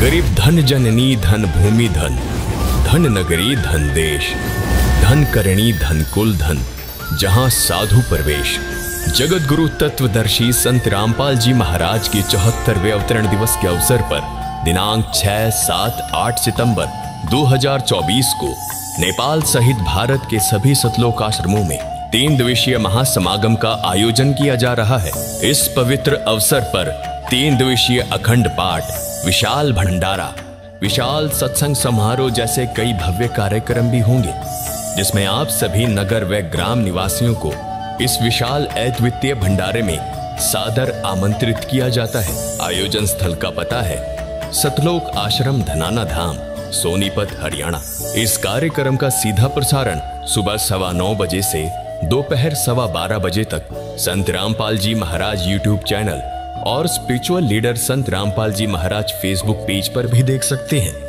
गरीब धन जननी धन भूमि धन धन नगरी धन देश धन करणी धन कुल धन जहाँ साधु प्रवेश जगत गुरु तत्वदर्शी संत रामपाल जी महाराज के चौहत्तरवे अवतरण दिवस के अवसर पर दिनांक 6, 7, 8 सितंबर 2024 को नेपाल सहित भारत के सभी सतलोक आश्रमों में तीन दिवसीय महासमागम का आयोजन किया जा रहा है इस पवित्र अवसर पर तीन दिवसीय अखंड पाठ विशाल भंडारा विशाल सत्संग समारोह जैसे कई भव्य कार्यक्रम भी होंगे जिसमें आप सभी नगर व ग्राम निवासियों को इस विशाल अद्वितीय भंडारे में सादर आमंत्रित किया जाता है आयोजन स्थल का पता है सतलोक आश्रम धनाना धाम सोनीपत हरियाणा इस कार्यक्रम का सीधा प्रसारण सुबह सवा नौ बजे से दोपहर सवा बारह बजे तक संत रामपाल जी महाराज यूट्यूब चैनल और spiritual leader Sant Rampal ji Maharaj Facebook page पर भी देख सकते हैं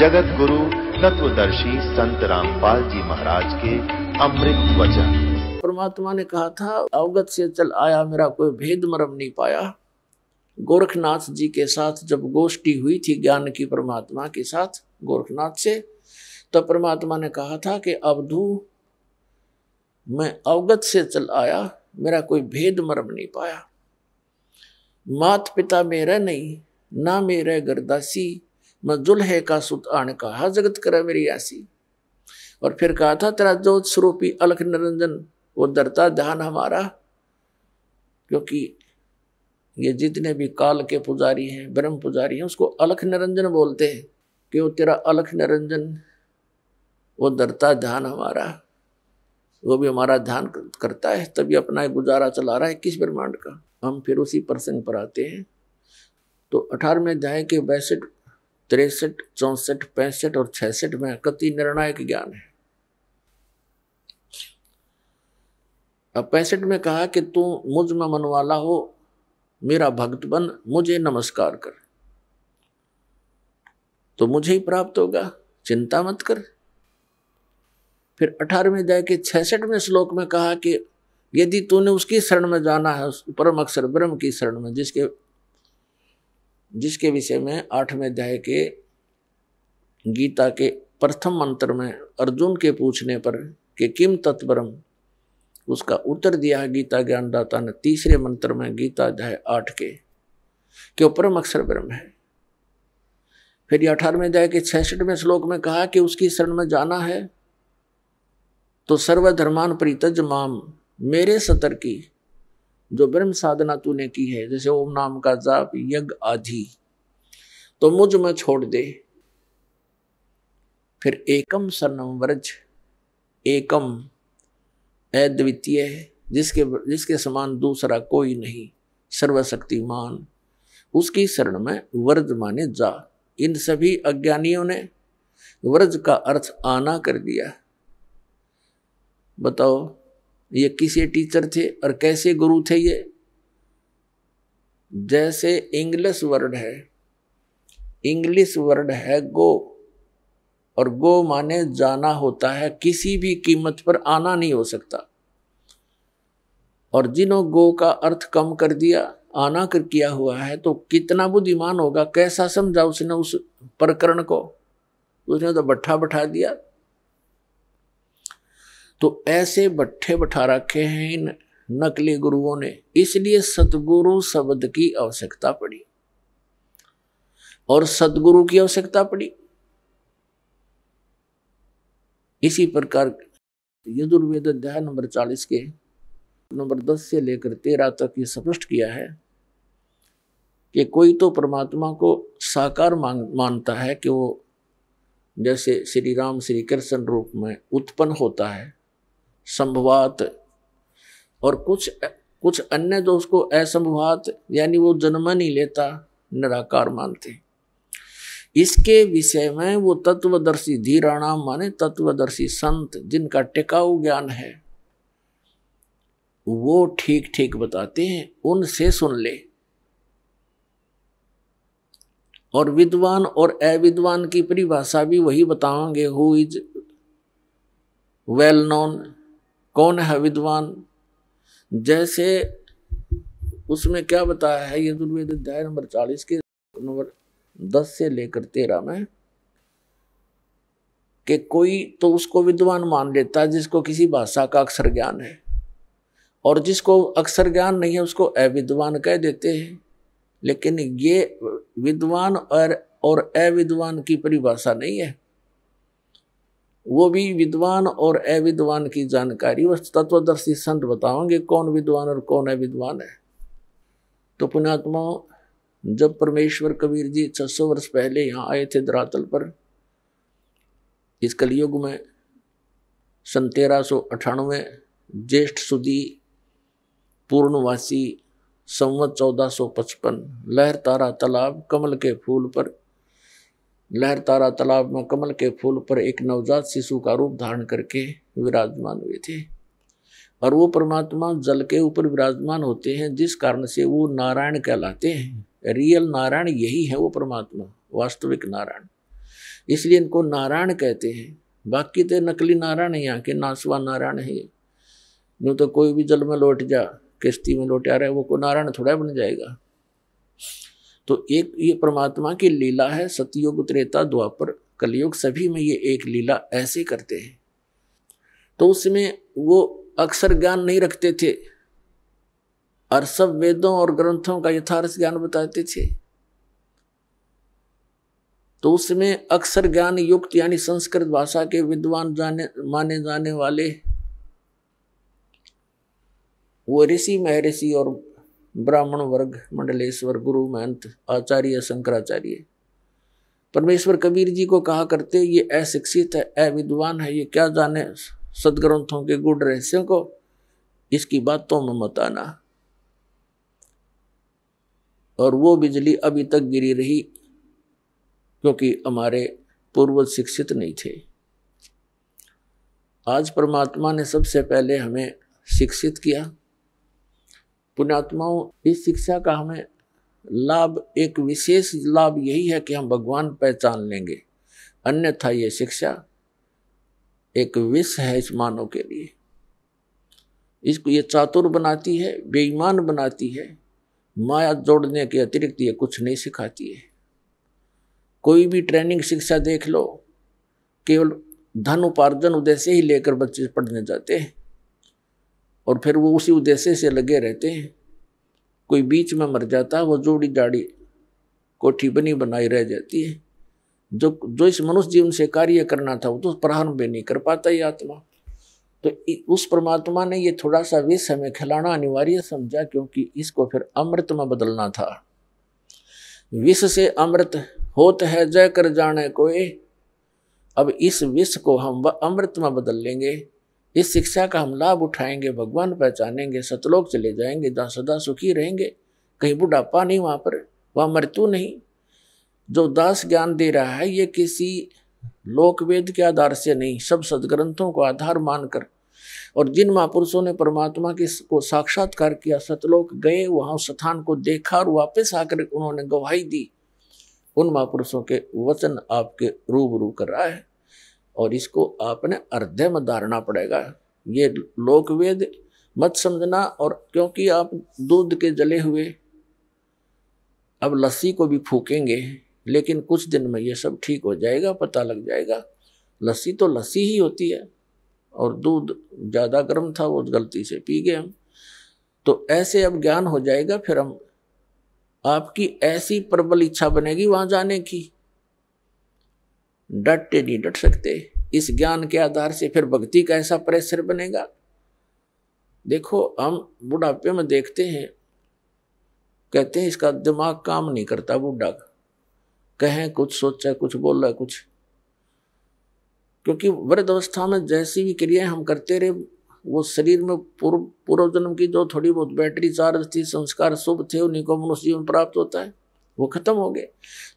जगत गुरु तत्वदर्शी संत रामपाल जी महाराज के अमृत वचन परमात्मा ने कहा था अवगत से चल आया मेरा कोई भेद मरम नहीं पाया गोरखनाथ जी के साथ जब गोष्ठी हुई थी ज्ञान की परमात्मा के साथ गोरखनाथ से तब तो परमात्मा ने कहा था कि अवधु मैं अवगत से चल आया मेरा कोई भेद मरम नहीं पाया मात पिता मेरा नहीं ना मेरा गर्दासी जुल है का सुत आण कहा जगत करा मेरी आसी और फिर कहा था तेरा जो स्वरूपी अलख निरंजन वो दरता ध्यान हमारा क्योंकि ये जितने भी काल के पुजारी हैं ब्रह्म पुजारी हैं उसको अलख निरंजन बोलते हैं कि वो तेरा अलख निरंजन वो दरता ध्यान हमारा वो भी हमारा ध्यान करता है तभी अपना गुजारा चला रहा है किस ब्रह्मांड का हम फिर उसी प्रसंग पर आते हैं तो अठारहवें अध्याय के बैसठ तिरसठ चौसठ पैंसठ और छसठ में कति निर्णायक ज्ञान है अब पैंसठ में कहा कि तू मुझ में मनवाला हो मेरा भक्त बन मुझे नमस्कार कर तो मुझे ही प्राप्त होगा चिंता मत कर फिर अठारहवें जाए के छसठवें श्लोक में कहा कि यदि तूने उसकी शरण में जाना है उस परम अक्षर ब्रह्म की शरण में जिसके जिसके विषय में आठवें अध्याय के गीता के प्रथम मंत्र में अर्जुन के पूछने पर कि किम तत्परम उसका उत्तर दिया है गीता ज्ञानदाता ने तीसरे मंत्र में गीता अध्याय आठ के कि परम अक्षर ब्रह्म है फिर अठारहवें अध्याय के छठवें श्लोक में कहा कि उसकी शरण में जाना है तो सर्वधर्मान प्रीतज माम मेरे सतर की जो ब्रह्म साधना तूने की है जैसे ओम नाम का जाप यज्ञ आदि तो मुझ में छोड़ दे फिर एकम सरनम व्रज एकम अद्वितीय जिसके जिसके समान दूसरा कोई नहीं सर्वशक्तिमान उसकी शरण में व्रज माने जा इन सभी अज्ञानियों ने व्रज का अर्थ आना कर दिया बताओ ये किसे टीचर थे और कैसे गुरु थे ये जैसे इंग्लिश वर्ड है इंग्लिश वर्ड है गो और गो माने जाना होता है किसी भी कीमत पर आना नहीं हो सकता और जिन्हों गो का अर्थ कम कर दिया आना कर किया हुआ है तो कितना बुद्धिमान होगा कैसा समझा उसने उस प्रकरण को उसने तो बट्ठा बैठा दिया तो ऐसे बट्ठे बठा रखे हैं इन नकली गुरुओं ने इसलिए सतगुरु शब्द की आवश्यकता पड़ी और सतगुरु की आवश्यकता पड़ी इसी प्रकार यजुर्वेद अध्याय नंबर चालीस के नंबर दस से लेकर तेरह तक ये स्पष्ट किया है कि कोई तो परमात्मा को साकार मान मानता है कि वो जैसे श्री राम श्री कृष्ण रूप में उत्पन्न होता है संभवात और कुछ कुछ अन्य जो उसको असंभवात यानी वो जन्म नहीं लेता निराकार मानते इसके विषय में वो तत्वदर्शी धीराणाम माने तत्वदर्शी संत जिनका टिकाऊ ज्ञान है वो ठीक ठीक बताते हैं उनसे सुन ले और विद्वान और अविद्वान की परिभाषा भी वही बताओगे हु इज वेल नोन कौन है विद्वान जैसे उसमें क्या बताया है यजुर्वेद अध्याय नंबर चालीस के नंबर दस से लेकर तेरह में कि कोई तो उसको विद्वान मान लेता है जिसको किसी भाषा का अक्षर ज्ञान है और जिसको अक्षर ज्ञान नहीं है उसको अविद्वान कह देते हैं लेकिन ये विद्वान और और अविद्वान की परिभाषा नहीं है वो भी विद्वान और अविद्वान की जानकारी वह तत्वदर्शी संत बताओगे कौन विद्वान और कौन अविद्वान है तो पुण्यात्मा जब परमेश्वर कबीर जी छह सौ वर्ष पहले यहाँ आए थे धरातल पर इस कलयुग में सन तेरह सौ अठानवे ज्येष्ठ सुदी पूर्णवासी संवत चौदह सौ पचपन लहर तारा तालाब कमल के फूल पर लहर तारा तालाब में कमल के फूल पर एक नवजात शिशु का रूप धारण करके विराजमान हुए थे और वो परमात्मा जल के ऊपर विराजमान होते हैं जिस कारण से वो नारायण कहलाते हैं रियल नारायण यही है वो परमात्मा वास्तविक नारायण इसलिए इनको नारायण कहते हैं बाकी तो नकली नारायण है यहाँ के नासवा नारायण है यूँ तो कोई भी जल में लौट जा किश्ती में लौट आ रहा है वो को नारायण थोड़ा बन जाएगा तो एक ये परमात्मा की लीला है सतयुग त्रेता द्वापर कलयुग सभी में ये एक लीला ऐसे करते हैं तो उसमें वो अक्सर ज्ञान नहीं रखते थे और सब वेदों और ग्रंथों का यथार्थ ज्ञान बताते थे तो उसमें अक्सर ज्ञान युक्त यानी संस्कृत भाषा के विद्वान जाने माने जाने वाले वो ऋषि महर्षि और ब्राह्मण वर्ग मंडलेश्वर गुरु महंत आचार्य शंकराचार्य परमेश्वर कबीर जी को कहा करते ये अशिक्षित है अविद्वान है ये क्या जाने सदग्रंथों के गुड़ रहस्यों को इसकी बातों में मत आना और वो बिजली अभी तक गिरी रही क्योंकि हमारे पूर्वज शिक्षित नहीं थे आज परमात्मा ने सबसे पहले हमें शिक्षित किया पुण्यात्माओं इस शिक्षा का हमें लाभ एक विशेष लाभ यही है कि हम भगवान पहचान लेंगे अन्यथा ये शिक्षा एक विष है इस मानव के लिए इसको ये चातुर बनाती है बेईमान बनाती है माया जोड़ने के अतिरिक्त ये कुछ नहीं सिखाती है कोई भी ट्रेनिंग शिक्षा देख लो केवल धन उपार्जन उद्देश्य ही लेकर बच्चे पढ़ने जाते हैं और फिर वो उसी उद्देश्य से लगे रहते हैं कोई बीच में मर जाता है वो जोड़ी जाड़ी कोठी बनी बनाई रह जाती है जो जो इस मनुष्य जीवन से कार्य करना था वो तो प्रारंभ भी नहीं कर पाता ये आत्मा तो उस परमात्मा ने ये थोड़ा सा विष हमें खिलाना अनिवार्य समझा क्योंकि इसको फिर अमृत में बदलना था विष से अमृत होत है जय कर जाने कोई अब इस विष को हम अमृत में बदल लेंगे इस शिक्षा का हम लाभ उठाएंगे भगवान पहचानेंगे सतलोक चले जाएंगे जहाँ सदा सुखी रहेंगे कहीं बुढ़ापा नहीं वहाँ पर वहाँ मृत्यु नहीं जो दास ज्ञान दे रहा है ये किसी लोक वेद के आधार से नहीं सब सदग्रंथों को आधार मानकर और जिन महापुरुषों ने परमात्मा के को साक्षात्कार किया सतलोक गए वहाँ उस स्थान को देखा और वापस आकर उन्होंने गवाही दी उन महापुरुषों के वचन आपके रूबरू कर रहा है और इसको आपने अर्ध्य में धारना पड़ेगा ये लोक वेद मत समझना और क्योंकि आप दूध के जले हुए अब लस्सी को भी फूकेंगे लेकिन कुछ दिन में ये सब ठीक हो जाएगा पता लग जाएगा लस्सी तो लस्सी ही होती है और दूध ज़्यादा गर्म था वो गलती से पी गए हम तो ऐसे अब ज्ञान हो जाएगा फिर हम आपकी ऐसी प्रबल इच्छा बनेगी वहाँ जाने की डटे नहीं डट सकते इस ज्ञान के आधार से फिर भक्ति का ऐसा प्रेशर बनेगा देखो हम बुढ़ापे में देखते हैं कहते हैं इसका दिमाग काम नहीं करता बुढ़ा का कहें कुछ सोचा कुछ बोला कुछ क्योंकि वृद्ध अवस्था में जैसी भी क्रियाएं हम करते रहे वो शरीर में पूर्व पूर्व जन्म की जो थोड़ी बहुत बैटरी चार्ज थी संस्कार शुभ थे उन्हीं को मनुष्य जीवन प्राप्त होता है वो खत्म हो गए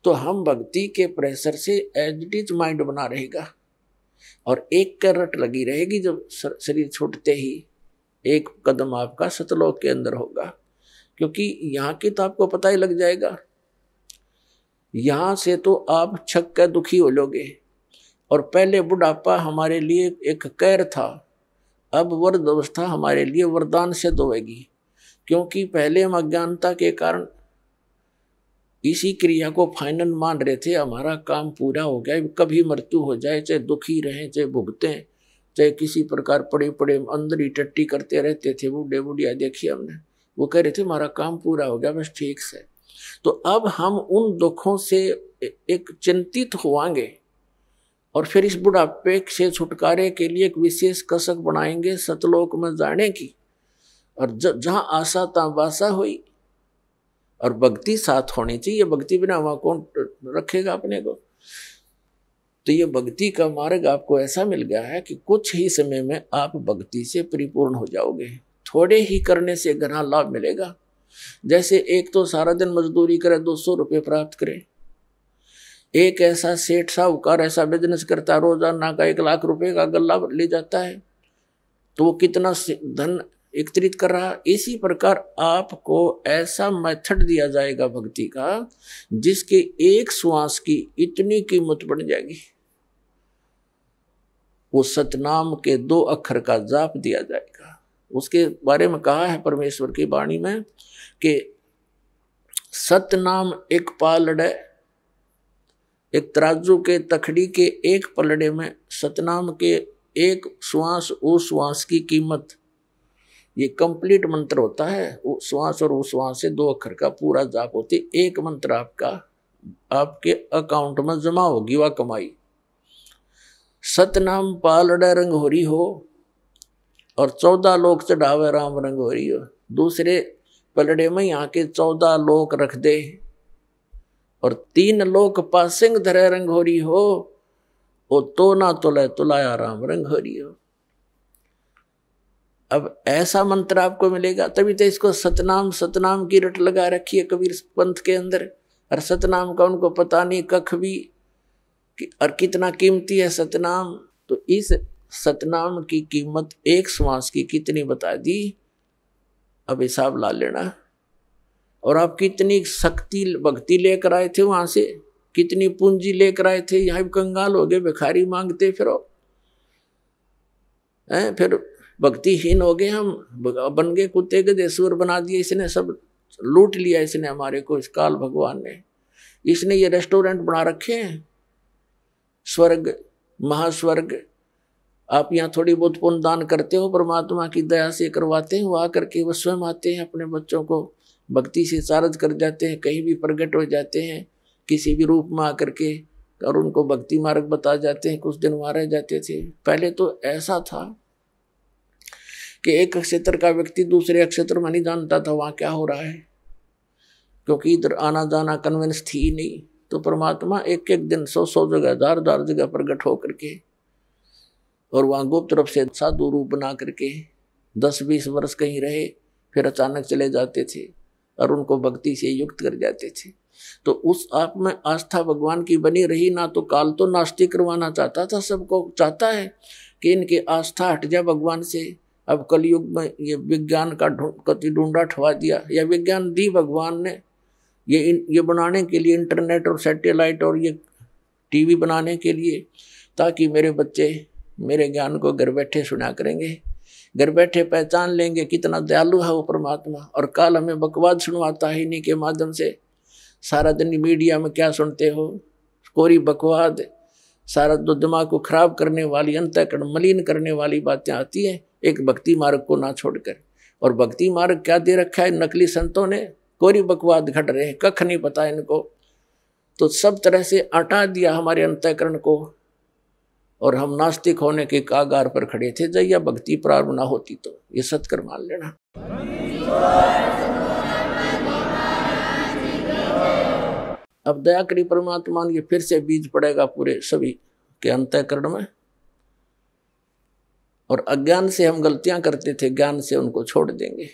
तो हम भक्ति के प्रेशर से एज इट इज माइंड बना रहेगा और एक कैरट लगी रहेगी जब शरीर छूटते ही एक कदम आपका सतलोक के अंदर होगा क्योंकि यहाँ की तो आपको पता ही लग जाएगा यहाँ से तो आप छक कर दुखी हो लोगे और पहले बुढ़ापा हमारे लिए एक कैर था अब वर्द अवस्था हमारे लिए वरदान सिद्ध होगी क्योंकि पहले हम अज्ञानता के कारण इसी क्रिया को फाइनल मान रहे थे हमारा काम पूरा हो गया कभी मृत्यु हो जाए चाहे दुखी रहें चाहे भुगतें चाहे किसी प्रकार पड़े पड़े अंदर ही टट्टी करते रहते थे बूढ़े बुढ़िया देखी हमने वो कह रहे थे हमारा काम पूरा हो गया बस ठीक से तो अब हम उन दुखों से एक चिंतित हुआंगे और फिर इस बुढ़ापे से छुटकारे के लिए एक विशेष कसक बनाएंगे सतलोक में जाने की और जहाँ आशा ताबासा हुई और भक्ति साथ होनी चाहिए भक्ति बिना वहाँ कौन रखेगा अपने को तो ये भक्ति का मार्ग आपको ऐसा मिल गया है कि कुछ ही समय में आप भक्ति से परिपूर्ण हो जाओगे थोड़े ही करने से घना लाभ मिलेगा जैसे एक तो सारा दिन मजदूरी करे दो सौ रुपये प्राप्त करे एक ऐसा सेठ साहूकार ऐसा बिजनेस करता है रोजाना का एक लाख रुपए का गला ले जाता है तो वो कितना धन एकत्रित कर रहा इसी प्रकार आपको ऐसा मेथड दिया जाएगा भक्ति का जिसके एक श्वास की इतनी कीमत बढ़ जाएगी वो सतनाम के दो अक्षर का जाप दिया जाएगा उसके बारे में कहा है परमेश्वर की वाणी में कि सतनाम एक पालड़ एक तराजू के तखड़ी के एक पलड़े में सतनाम के एक श्वास उस श्वास की कीमत ये कंप्लीट मंत्र होता है श्वास और उश्वास से दो अक्षर का पूरा जाप होते एक मंत्र आपका आपके अकाउंट में जमा होगी वह कमाई सतनाम पालड़ा रंग हो रही हो और चौदह लोक चढ़ावे राम रंग हो रही हो दूसरे पलड़े में यहाँ के चौदह लोक रख दे और तीन लोक पासिंग धरे रंग रही हो वो तो ना तुलय तुलाया राम रंग रही हो अब ऐसा मंत्र आपको मिलेगा तभी तो इसको सतनाम सतनाम की रट लगा रखी है कबीर पंथ के अंदर और सतनाम का उनको पता नहीं कख भी कि और कितना कीमती है सतनाम तो इस सतनाम की कीमत एक श्वास की कितनी बता दी अब हिसाब ला लेना और आप कितनी शक्ति भक्ति लेकर आए थे वहां से कितनी पूंजी लेकर आए थे यहाँ कंगाल हो गए भिखारी मांगते फिर फिर भक्तिहीन हो गए हम बन गए कुत्ते के देसुर बना दिए इसने सब लूट लिया इसने हमारे को इस काल भगवान ने इसने ये रेस्टोरेंट बना रखे हैं स्वर्ग महास्वर्ग आप यहाँ थोड़ी बहुत पुण्य दान करते हो परमात्मा की दया से करवाते हो आ करके वह स्वयं आते हैं अपने बच्चों को भक्ति से सारद कर जाते हैं कहीं भी प्रकट हो जाते हैं किसी भी रूप में आकर के और उनको भक्ति मार्ग बता जाते हैं कुछ दिन वहाँ रह जाते थे पहले तो ऐसा था कि एक क्षेत्र का व्यक्ति दूसरे क्षेत्र में नहीं जानता था वहाँ क्या हो रहा है क्योंकि इधर आना जाना कन्विंस थी ही नहीं तो परमात्मा एक एक दिन सौ सौ जगह हजार हजार जगह प्रकट होकर के और वहाँ गुप्त रूप से साधु रूप बना करके दस बीस वर्ष कहीं रहे फिर अचानक चले जाते थे और उनको भक्ति से युक्त कर जाते थे तो उस आप में आस्था भगवान की बनी रही ना तो काल तो नास्तिक करवाना चाहता था सबको चाहता है कि इनकी आस्था हट जाए भगवान से अब कलयुग में ये विज्ञान का कति ढूंढा ठवा दिया या विज्ञान दी भगवान ने ये इन ये बनाने के लिए इंटरनेट और सैटेलाइट और ये टीवी बनाने के लिए ताकि मेरे बच्चे मेरे ज्ञान को घर बैठे सुना करेंगे घर बैठे पहचान लेंगे कितना दयालु है वो परमात्मा और काल हमें बकवाद सुनवाता है इन्हीं के माध्यम से सारा दिन मीडिया में क्या सुनते हो कोरी बकवाद सारा दो दिमाग को खराब करने वाली अंतकरण मलिन करने वाली बातें आती हैं एक भक्ति मार्ग को ना छोड़कर और भक्ति मार्ग क्या दे रखा है नकली संतों ने कोरी बकवाद घट रहे कख नहीं पता इनको तो सब तरह से अटा दिया हमारे अंतकरण को और हम नास्तिक होने के कागार पर खड़े थे जय या भक्ति प्रारंभ ना होती तो ये सत्कर मान लेना अब दया करी परमात्मा ये फिर से बीज पड़ेगा पूरे सभी के अंतकरण में और अज्ञान से हम गलतियां करते थे ज्ञान से उनको छोड़ देंगे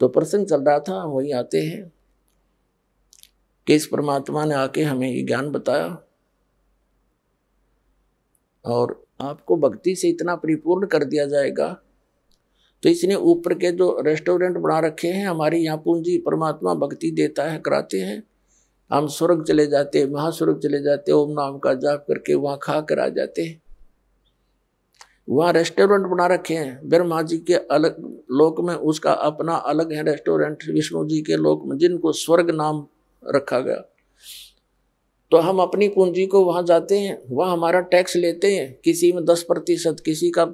तो प्रसंग चल रहा था वही आते हैं कि इस परमात्मा ने आके हमें ये ज्ञान बताया और आपको भक्ति से इतना परिपूर्ण कर दिया जाएगा तो इसने ऊपर के जो रेस्टोरेंट बना रखे हैं हमारी यहाँ पूंजी परमात्मा भक्ति देता है कराते हैं हम स्वर्ग चले जाते महास्वर्ग चले जाते ओम नाम का जाप करके वहाँ खा कर आ जाते हैं वहाँ रेस्टोरेंट बना रखे हैं ब्रह्मा जी के अलग लोक में उसका अपना अलग है रेस्टोरेंट विष्णु जी के लोक में जिनको स्वर्ग नाम रखा गया तो हम अपनी पूंजी को वहाँ जाते हैं वहाँ हमारा टैक्स लेते हैं किसी में दस प्रतिशत किसी का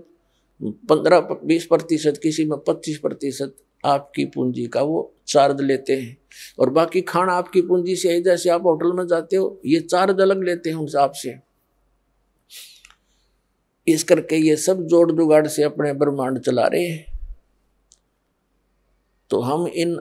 पंद्रह बीस प्रतिशत किसी में पच्चीस प्रतिशत आपकी पूंजी का वो चार्ज लेते हैं और बाकी खाना आपकी पूंजी से है जैसे आप होटल में जाते हो ये चार्ज अलग लेते हैं उनसे आपसे इस करके ये सब जोड़ जुगाड़ से अपने ब्रह्मांड चला रहे हैं तो हम इन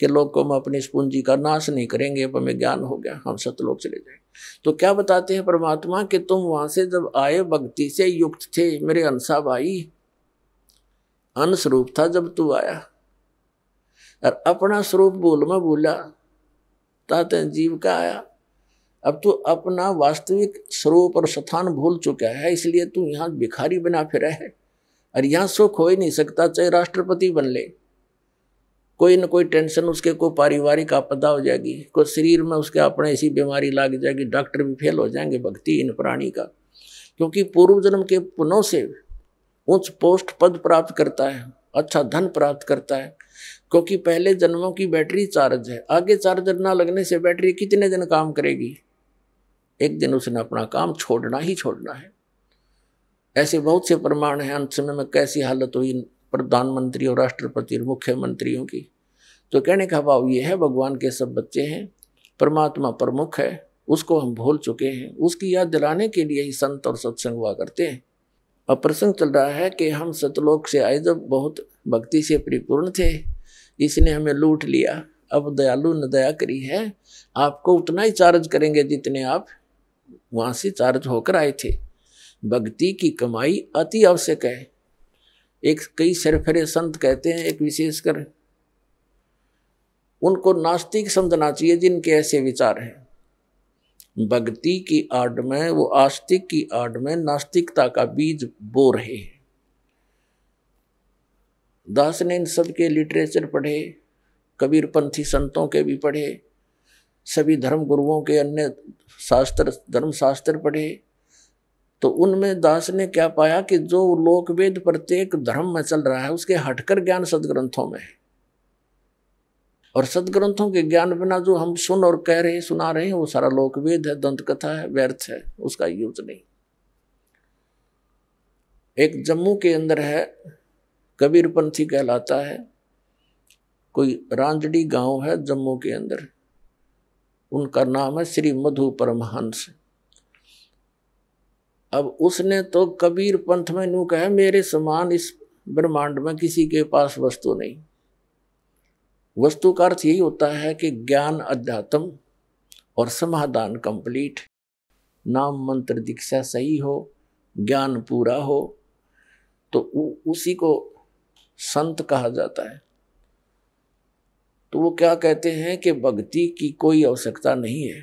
के लोगों में अपनी इस पूंजी का नाश नहीं करेंगे अब हमें ज्ञान हो गया हम सतलोक चले जाएंगे तो क्या बताते हैं परमात्मा कि तुम वहां से जब आए भक्ति से युक्त थे मेरे अंशा भाई अंश रूप था जब तू आया और अपना स्वरूप भूल में भूला ताते जीव का आया अब तो अपना वास्तविक स्वरूप और स्थान भूल चुका है इसलिए तू यहाँ भिखारी बना फिरा है और यहाँ सुख हो ही नहीं सकता चाहे राष्ट्रपति बन ले कोई ना कोई टेंशन उसके कोई पारिवारिक आपदा हो जाएगी कोई शरीर में उसके अपने ऐसी बीमारी लग जाएगी डॉक्टर भी फेल हो जाएंगे भक्ति इन प्राणी का क्योंकि पूर्व जन्म के पुनों से उच्च पोस्ट पद प्राप्त करता है अच्छा धन प्राप्त करता है क्योंकि पहले जन्मों की बैटरी चार्ज है आगे चार्जर ना लगने से बैटरी कितने दिन काम करेगी एक दिन उसने अपना काम छोड़ना ही छोड़ना है ऐसे बहुत से प्रमाण हैं अंत समय में कैसी हालत हुई प्रधानमंत्री और राष्ट्रपति और मुख्यमंत्रियों की तो कहने का भाव ये है भगवान के सब बच्चे हैं परमात्मा प्रमुख है उसको हम भूल चुके हैं उसकी याद दिलाने के लिए ही संत और सत्संग हुआ करते हैं अब प्रसंग चल रहा है कि हम सतलोक से आए जब बहुत भक्ति से परिपूर्ण थे इसने हमें लूट लिया अब दयालु ने दया करी है आपको उतना ही चार्ज करेंगे जितने आप वहाँ से चार्ज होकर आए थे भक्ति की कमाई अति आवश्यक है एक कई सरफरे संत कहते हैं एक विशेषकर उनको नास्तिक समझना चाहिए जिनके ऐसे विचार हैं भक्ति की आड़ में वो आस्तिक की आड़ में नास्तिकता का बीज बो रहे हैं दास ने इन सब के लिटरेचर पढ़े कबीरपंथी संतों के भी पढ़े सभी धर्म गुरुओं के अन्य शास्त्र धर्म शास्त्र पढ़े तो उनमें दास ने क्या पाया कि जो लोकवेद प्रत्येक धर्म में चल रहा है उसके हटकर ज्ञान सदग्रंथों में है और सदग्रंथों के ज्ञान बिना जो हम सुन और कह रहे सुना रहे हैं वो सारा लोकवेद है दंत कथा है व्यर्थ है उसका यूज नहीं एक जम्मू के अंदर है कबीरपंथी कहलाता है कोई रांजड़ी गांव है जम्मू के अंदर उनका नाम है श्री मधु परमहंस अब उसने तो कबीर पंथ में नू कहा मेरे समान इस ब्रह्मांड में किसी के पास वस्तु नहीं वस्तु का अर्थ यही होता है कि ज्ञान अध्यात्म और समाधान कंप्लीट नाम मंत्र दीक्षा सही हो ज्ञान पूरा हो तो उसी को संत कहा जाता है तो वो क्या कहते हैं कि भक्ति की कोई आवश्यकता नहीं है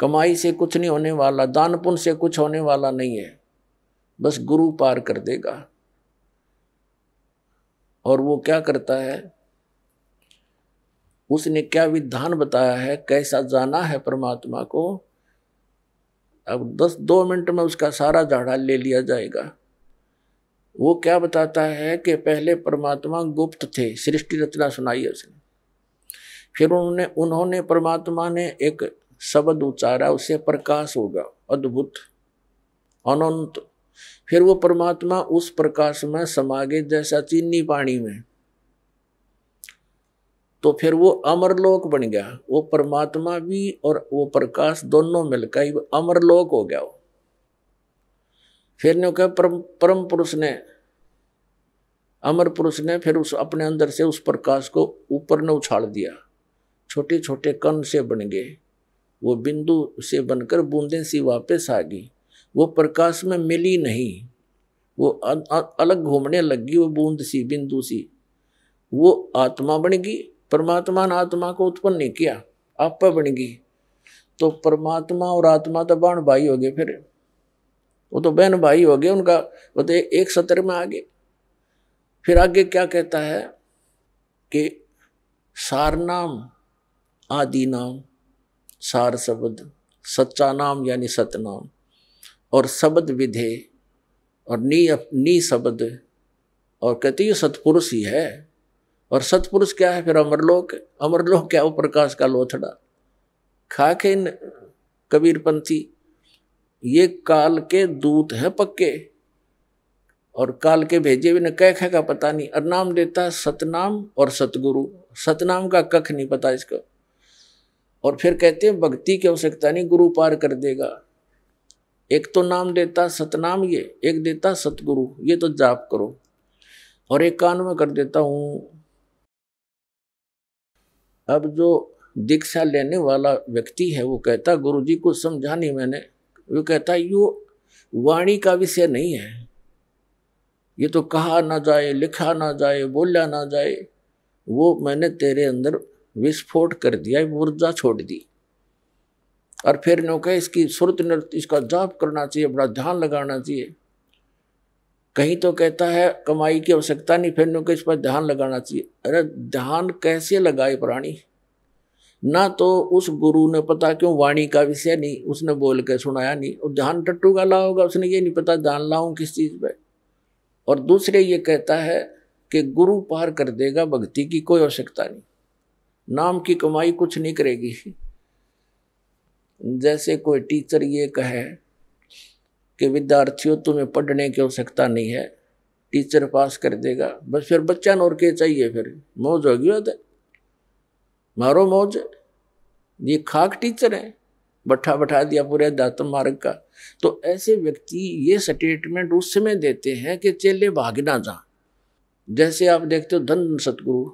कमाई से कुछ नहीं होने वाला दान पुण्य से कुछ होने वाला नहीं है बस गुरु पार कर देगा और वो क्या करता है उसने क्या विधान बताया है कैसा जाना है परमात्मा को अब दस दो मिनट में उसका सारा झाड़ा ले लिया जाएगा वो क्या बताता है कि पहले परमात्मा गुप्त थे सृष्टि रचना सुनाई उसने फिर उन्होंने उन्होंने परमात्मा ने एक शब्द उचारा उससे प्रकाश होगा अद्भुत अनंत फिर वो परमात्मा उस प्रकाश में समागे जैसा चीनी पानी में तो फिर वो अमरलोक बन गया वो परमात्मा भी और वो प्रकाश दोनों मिलकर अमरलोक हो गया वो फिर ने कहा परम परम पुरुष ने अमर पुरुष ने फिर उस अपने अंदर से उस प्रकाश को ऊपर ने उछाल दिया छोटे छोटे कण से बन गए वो बिंदु से बनकर बूंदें सी वापस आ गई वो प्रकाश में मिली नहीं वो अलग घूमने लग गई वो बूंद सी बिंदु सी वो आत्मा बन गई परमात्मा ने आत्मा को उत्पन्न नहीं किया आप बन गई तो परमात्मा और आत्मा तो बाण भाई हो गए फिर वो तो बहन भाई हो गए उनका वो तो एक सत्र में आ गए फिर आगे क्या कहता है कि सार नाम आदि नाम सार शब्द सच्चा नाम यानी सतनाम और शब्द विधे और नी नी शब्द और कहती ये सतपुरुष ही है और सतपुरुष क्या है फिर अमरलोक अमरलोक क्या वो प्रकाश का लोथड़ा खा के इन कबीरपंथी ये काल के दूत है पक्के और काल के भेजे भी न कह कह का पता नहीं और नाम देता सतनाम और सतगुरु सतनाम का कख नहीं पता इसको और फिर कहते हैं भक्ति की आवश्यकता नहीं गुरु पार कर देगा एक तो नाम देता सतनाम ये एक देता सतगुरु ये तो जाप करो और एक कान में कर देता हूं अब जो दीक्षा लेने वाला व्यक्ति है वो कहता गुरु जी को समझा नहीं मैंने वो कहता है यो वाणी का विषय नहीं है ये तो कहा ना जाए लिखा ना जाए बोला ना जाए वो मैंने तेरे अंदर विस्फोट कर दिया ऊर्जा छोड़ दी और फिर नो कहे इसकी सुरत नृत्य इसका जाप करना चाहिए बड़ा ध्यान लगाना चाहिए कहीं तो कहता है कमाई की आवश्यकता नहीं फिर नो कहे इस पर ध्यान लगाना चाहिए अरे ध्यान कैसे लगाए प्राणी ना तो उस गुरु ने पता क्यों वाणी का विषय नहीं उसने बोल के सुनाया नहीं और ध्यान टट्टू का ला होगा उसने ये नहीं पता जान लाऊं किस चीज़ पे और दूसरे ये कहता है कि गुरु पार कर देगा भक्ति की कोई आवश्यकता नहीं नाम की कमाई कुछ नहीं करेगी जैसे कोई टीचर ये कहे कि विद्यार्थियों तुम्हें पढ़ने की आवश्यकता नहीं है टीचर पास कर देगा बस फिर बच्चा और के चाहिए फिर मौज होगी मारो मौज ये खाक टीचर है बठा बठा दिया पूरे दातम मार्ग का तो ऐसे व्यक्ति ये स्टेटमेंट उस समय देते हैं कि चेले भागना जा जैसे आप देखते हो धन सतगुरु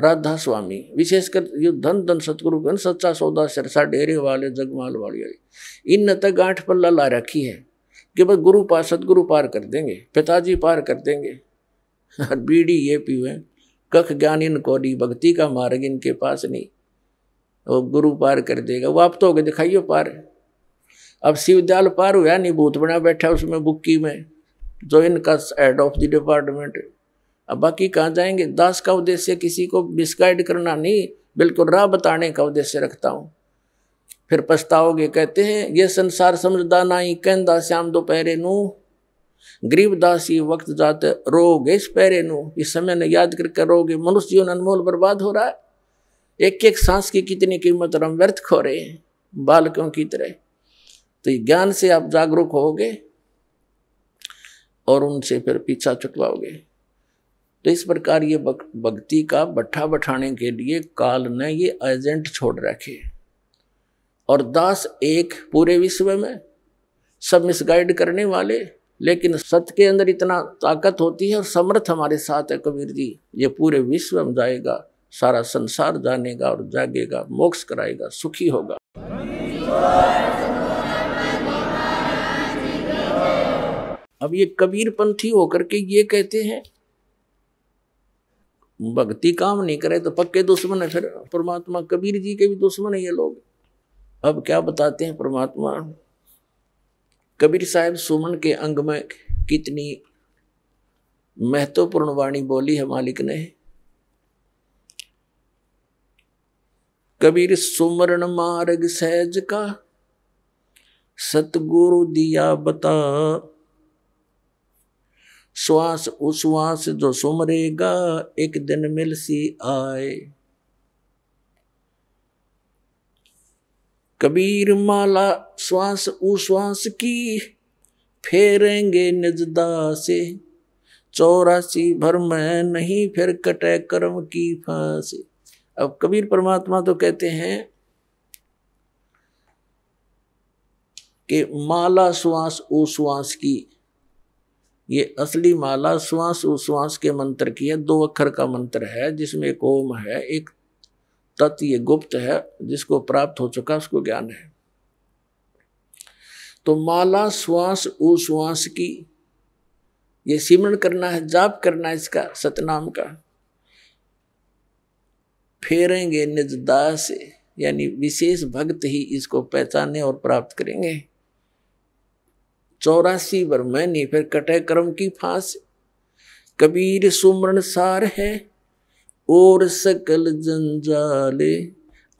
राधा स्वामी विशेषकर ये धन धन सतगुरु गण सच्चा सौदा सरसा डेरे वाले जगमाल वाले इन तक तो गांठ पल्ला ला रखी है कि बस गुरु पार सतगुरु पार कर देंगे पिताजी पार कर देंगे बीड़ी ये पीवे कख ज्ञान इन को दी भक्ति का मार्ग इनके पास नहीं वो गुरु पार कर देगा वो आप तो गए दिखाइयो पार अब शिवदयाल पार हुआ नहीं भूत बना बैठा उसमें बुक्की में जो इनका हेड ऑफ द डिपार्टमेंट अब बाकी कहाँ जाएंगे दास का उद्देश्य किसी को मिसगाइड करना नहीं बिल्कुल राह बताने का उद्देश्य रखता हूँ फिर पछताओगे कहते हैं ये संसार समझदा ना ही कहदा श्याम दोपहरे नू गरीबदास ये वक्त जात रोग इस पैरे नु इस समय ने याद करके रोगे मनुष्य जीवन अनमोल बर्बाद हो रहा है एक एक सांस की कितनी कीमत हम व्यर्थ खो रहे हैं बालकों की तरह तो ये ज्ञान से आप जागरूक होगे और उनसे फिर पीछा छुटवाओगे तो इस प्रकार ये भक्ति का बट्ठा बठाने के लिए काल ने ये एजेंट छोड़ रखे और दास एक पूरे विश्व में सब मिसगाइड करने वाले लेकिन सत्य के अंदर इतना ताकत होती है और समर्थ हमारे साथ है कबीर जी ये पूरे विश्व में जाएगा सारा संसार जानेगा और जागेगा मोक्ष कराएगा सुखी होगा अब ये कबीरपंथी होकर के ये कहते हैं भक्ति काम नहीं करे तो पक्के दुश्मन है फिर परमात्मा कबीर जी के भी दुश्मन है ये लोग अब क्या बताते हैं परमात्मा कबीर साहब सुमन के अंग में कितनी महत्वपूर्ण वाणी बोली है मालिक ने कबीर सुमरण मार्ग सहज का सतगुरु दिया बता श्वास उश्वास जो सुमरेगा एक दिन मिल सी आए कबीर माला श्वास उश्वास की फेरेंगे निजदा से चौरासी भर में नहीं फिर कटे कर्म की फांसी अब कबीर परमात्मा तो कहते हैं कि माला श्वास उश्वास की ये असली माला श्वास उश्वास के मंत्र की है दो अक्षर का मंत्र है जिसमें एक ओम है एक तत् ये गुप्त है जिसको प्राप्त हो चुका उसको ज्ञान है तो माला श्वास श्वास की ये सिमरण करना है जाप करना है इसका सतनाम का फेरेंगे निज दास यानी विशेष भक्त ही इसको पहचाने और प्राप्त करेंगे चौरासी बर मैनी फिर कटे कर्म की फांस कबीर सुमरण सार है और सकल जंजाले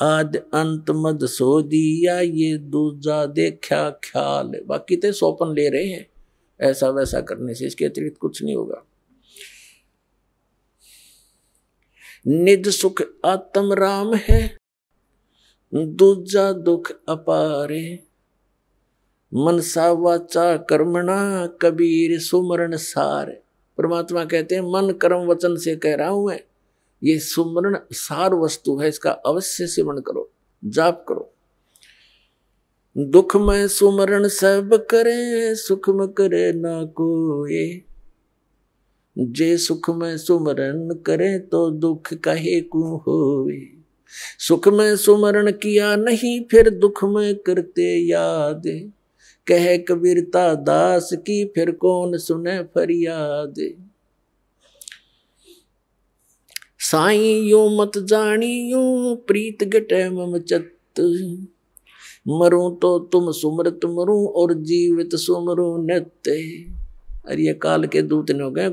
आद अंत मद सो दिया ये दूजा देखा ख्याल बाकी तो सौपन ले रहे हैं ऐसा वैसा करने से इसके अतिरिक्त कुछ नहीं होगा निज सुख आत्म राम है दूजा दुख अपारे मनसा वाचा कर्मणा कबीर सुमरण सार परमात्मा कहते हैं मन कर्म वचन से कह रहा हूं मैं ये सुमरण सार वस्तु है इसका अवश्य सेवन करो जाप करो दुख में सुमरण सब करे सुख में करे ना कोई जे सुख में सुमरण करे तो दुख कहे कु होवे सुख में सुमरण किया नहीं फिर दुख में करते याद कहे कबीरता दास की फिर कौन सुने फरियाद साई यो मत जानी प्रीत घटे मम चत मरु तो तुम सुमृत मरु और जीवित सुमरु नृत्य अरे ये काल के दूत ने हो गए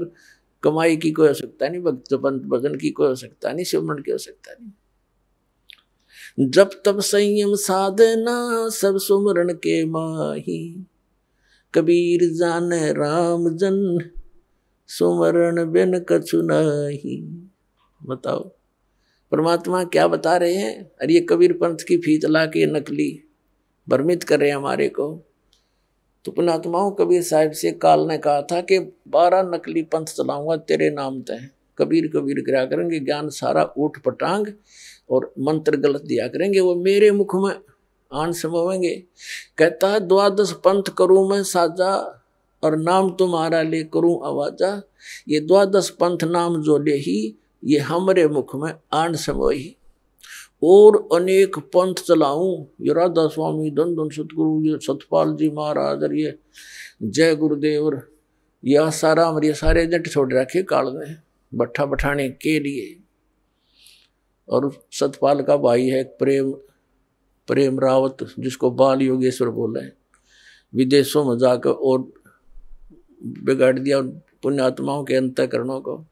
कमाई की कोई आवश्यकता नहीं भक्त भजन की कोई आवश्यकता नहीं सुमरण की आवश्यकता नहीं जब तब संयम साधना सब सुमरण के माही कबीर जान राम जन सुमरण बिन कछु नहीं बताओ परमात्मा क्या बता रहे हैं अरे ये कबीर पंथ की फीतला के नकली भ्रमित कर रहे हैं हमारे को तो पुणात्माओं कबीर साहब से काल ने कहा था कि बारह नकली पंथ चलाऊंगा तेरे नाम तय कबीर कबीर गिरा करेंगे ज्ञान सारा ऊट पटांग और मंत्र गलत दिया करेंगे वो मेरे मुख में आन समोवेंगे कहता है द्वादश पंथ करूँ मैं साजा और नाम तुम्हारा ले करूँ आवाजा ये द्वादश पंथ नाम जो ले ही ये हमारे मुख में आन समोही और अनेक पंथ चलाऊं ये राधा स्वामी धन धन सतगुरु ये सतपाल जी महाराज और ये जय गुरुदेव और ये सारा और ये सारे एजेंट छोड़ रखे काल में भट्ठा बठाने के लिए और सतपाल का भाई है प्रेम प्रेम रावत जिसको बाल योगेश्वर बोले हैं विदेशों में जाकर और बिगाड़ दिया पुण्यात्माओं के अंतकरणों को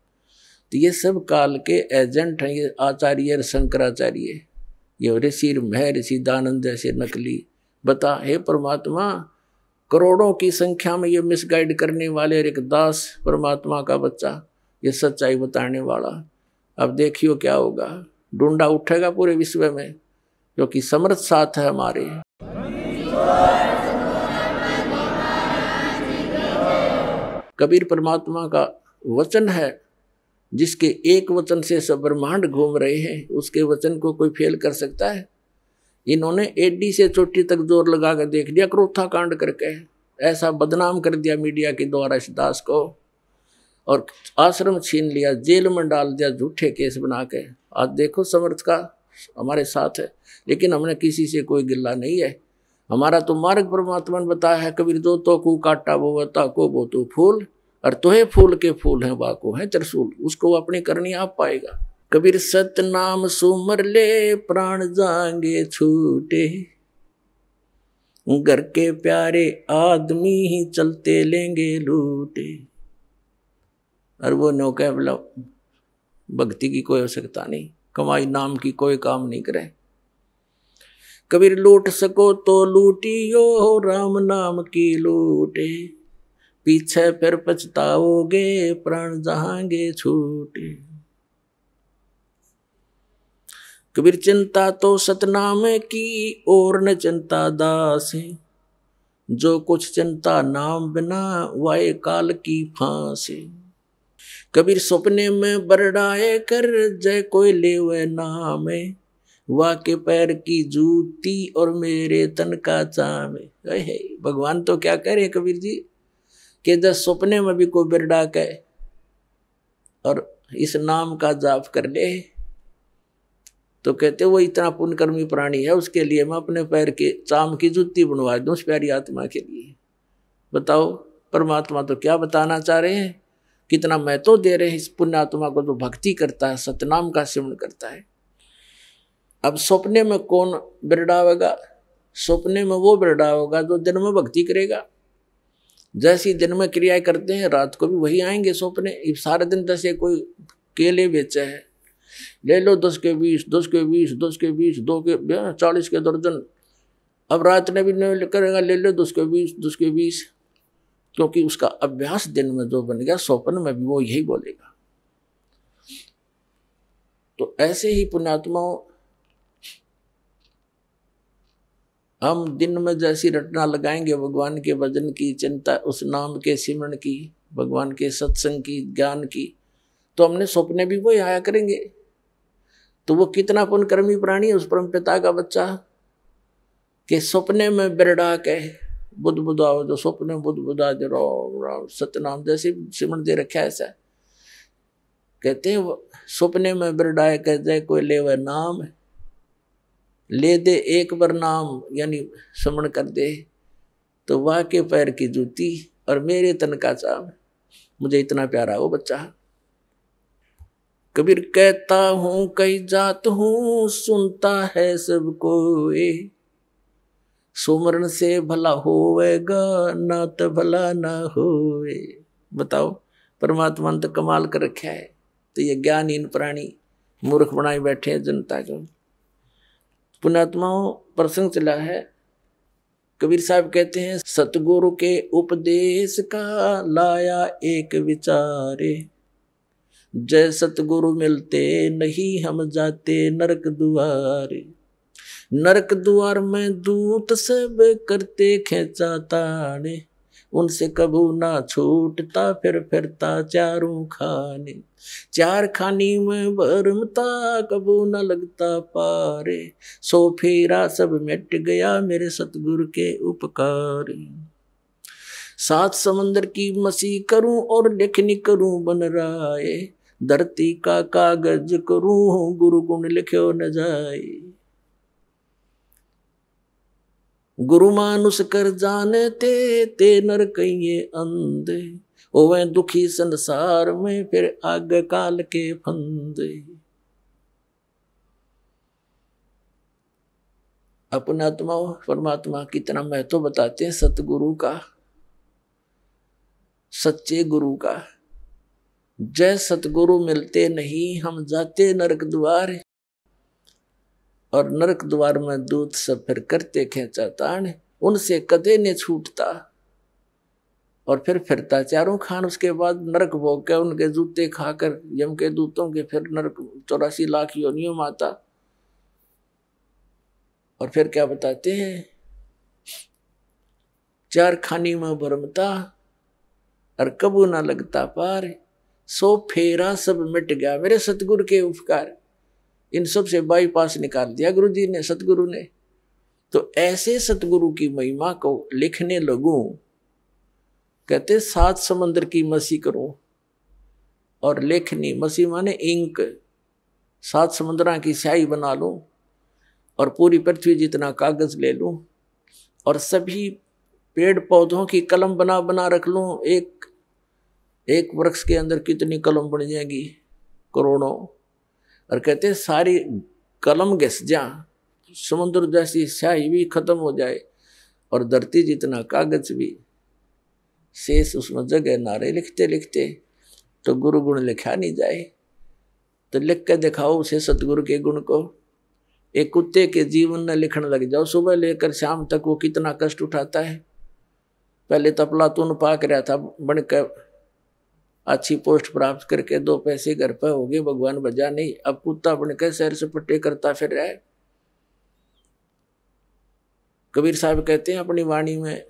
तो ये सब काल के एजेंट हैं ये आचार्य शंकराचार्य ये ऋषि ऋषि जैसे नकली बता हे परमात्मा करोड़ों की संख्या में ये मिसगाइड करने वाले एक दास परमात्मा का बच्चा ये सच्चाई बताने वाला अब देखियो क्या होगा डूडा उठेगा पूरे विश्व में क्योंकि समर्थ साथ है हमारे कबीर परमात्मा का वचन है जिसके एक वचन से सब ब्रह्मांड घूम रहे हैं उसके वचन को कोई फेल कर सकता है इन्होंने एडी से चोटी तक जोर लगा कर देख लिया क्रोथा कांड करके ऐसा बदनाम कर दिया मीडिया के द्वारा इस दास को और आश्रम छीन लिया जेल में डाल दिया झूठे केस बना के आज देखो समर्थ का हमारे साथ है लेकिन हमने किसी से कोई गिल्ला नहीं है हमारा तो मार्ग परमात्मा ने बताया है कबीर दो तो कू काटा वो बता को बो तो फूल और तुहे फूल के फूल हैं वाको हैं त्रसूल उसको अपनी करनी आप पाएगा कबीर नाम सुमर ले प्राण जाएंगे छूटे घर के प्यारे आदमी ही चलते लेंगे लूटे और वो नो कह बोला भक्ति की कोई आवश्यकता नहीं कमाई नाम की कोई काम नहीं करे कबीर लूट सको तो लूटियो राम नाम की लूटे पीछे फिर पछताओगे प्राण जहांगे छोटे कबीर चिंता तो सतनाम की और न चिंता दास जो कुछ चिंता नाम बिना वाय काल की फांस कबीर सपने में बरडाए कर जय कोई ले वह नाम वाह के पैर की जूती और मेरे तन का चाम भगवान तो क्या करे कबीर जी कि जब सपने में भी कोई बिरडा कहे और इस नाम का जाप कर ले तो कहते वो इतना पुण्यकर्मी प्राणी है उसके लिए मैं अपने पैर के चाम की जुत्ती बनवा दूँ उस प्यारी आत्मा के लिए बताओ परमात्मा तो क्या बताना चाह रहे हैं कितना महत्व दे रहे हैं इस पुण्य आत्मा को जो तो भक्ति करता है सतनाम का सिमरण करता है अब सपने में कौन बिरडावेगा सपने में वो बिरडा होगा जो दिन में भक्ति करेगा जैसी दिन में क्रियाएं करते हैं रात को भी वही आएंगे सपने सारे दिन जैसे कोई केले बेचा है ले लो दस के बीस दस के बीस दस के बीस दो के हाँ, चालीस के दर्जन अब रात ने भी नहीं करेगा ले लो दस के बीस दस के बीस क्योंकि उसका अभ्यास दिन में जो बन गया स्वप्न में भी वो यही बोलेगा तो ऐसे ही पुण्यात्माओं हम दिन में जैसी रटना लगाएंगे भगवान के भजन की चिंता उस नाम के सिमरण की भगवान के सत्संग की ज्ञान की तो हमने सपने भी वही आया करेंगे तो वो कितना पुनकर्मी प्राणी है उस परम पिता का बच्चा के सपने में बिरड़ा के बुद्ध बुधा जो सपने बुद्ध बुधा जो राम राम सतनाम जैसे सिमरण दे रखा है ऐसा कहते हैं सपने में बिरडाए कह जाए कोई ले नाम है ले दे एक बार नाम यानी श्रवण कर दे तो वाह के पैर की जूती और मेरे तन का चाम मुझे इतना प्यारा हो बच्चा कबीर कहता हूँ कई जात हूँ सुनता है सबको सुमरण से भला होवेगा ना तो भला ना हो बताओ परमात्मा तो कमाल कर रखा है तो ये ज्ञानहीन प्राणी मूर्ख बनाए बैठे हैं जनता को पुणात्माओं प्रसंग चला है कबीर साहब कहते हैं सतगुरु के उपदेश का लाया एक विचारे जय सतगुरु मिलते नहीं हम जाते नरक दुआरे नरक द्वार में दूत सब करते खेचा ताने उनसे कबू ना छूटता फिर फिरता चारों खाने चार खानी में भरमता कबू न लगता पारे सो फेरा सब मिट गया मेरे सतगुरु के उपकार सात समंदर की मसी करूं और लिखनी करूं बन राय धरती का कागज करूं गुरु गुण लिखो न जाए गुरु मानुस कर जानते ते नर कहिए अंधे ओवे दुखी संसार में फिर आग काल के फंदे अपना आत्मा परमात्मा कितना महत्व तो बताते हैं सतगुरु का सच्चे गुरु का जय सतगुरु मिलते नहीं हम जाते नरक द्वार और नरक द्वार में दूध सब फिर करते खेचा ताण उनसे कदे नहीं छूटता और फिर फिरता चारों खान उसके बाद नरक भोग के उनके जूते खाकर यम के दूतों के फिर नरक चौरासी लाख योनियों माता और फिर क्या बताते हैं चार खानी में भरमता और कबू ना लगता पार सो फेरा सब मिट गया मेरे सतगुरु के उपकार इन सब से बाईपास निकाल दिया गुरु जी ने सतगुरु ने तो ऐसे सतगुरु की महिमा को लिखने लगूं कहते सात समंदर की मसी करो और लेखनी मसी माने इंक सात समंदरा की स्याही बना लो और पूरी पृथ्वी जितना कागज़ ले लूँ और सभी पेड़ पौधों की कलम बना बना रख लूँ एक एक वृक्ष के अंदर कितनी कलम बन जाएगी करोड़ों और कहते हैं सारी कलम घिस जा समुद्र जैसी स्याही भी खत्म हो जाए और धरती जितना कागज भी शेष उसमें जगह नारे लिखते लिखते तो गुरु गुण लिखा नहीं जाए तो लिख के दिखाओ उसे सतगुरु के गुण को एक कुत्ते के जीवन में लिखने लग जाओ सुबह लेकर शाम तक वो कितना कष्ट उठाता है पहले तो तुन पाक रहा था बनकर अच्छी पोस्ट प्राप्त करके दो पैसे घर पर हो गए भगवान बजा नहीं अब कुत्ता बनकर शहर से पट्टे करता फिर रहा है कबीर साहब कहते हैं अपनी वाणी में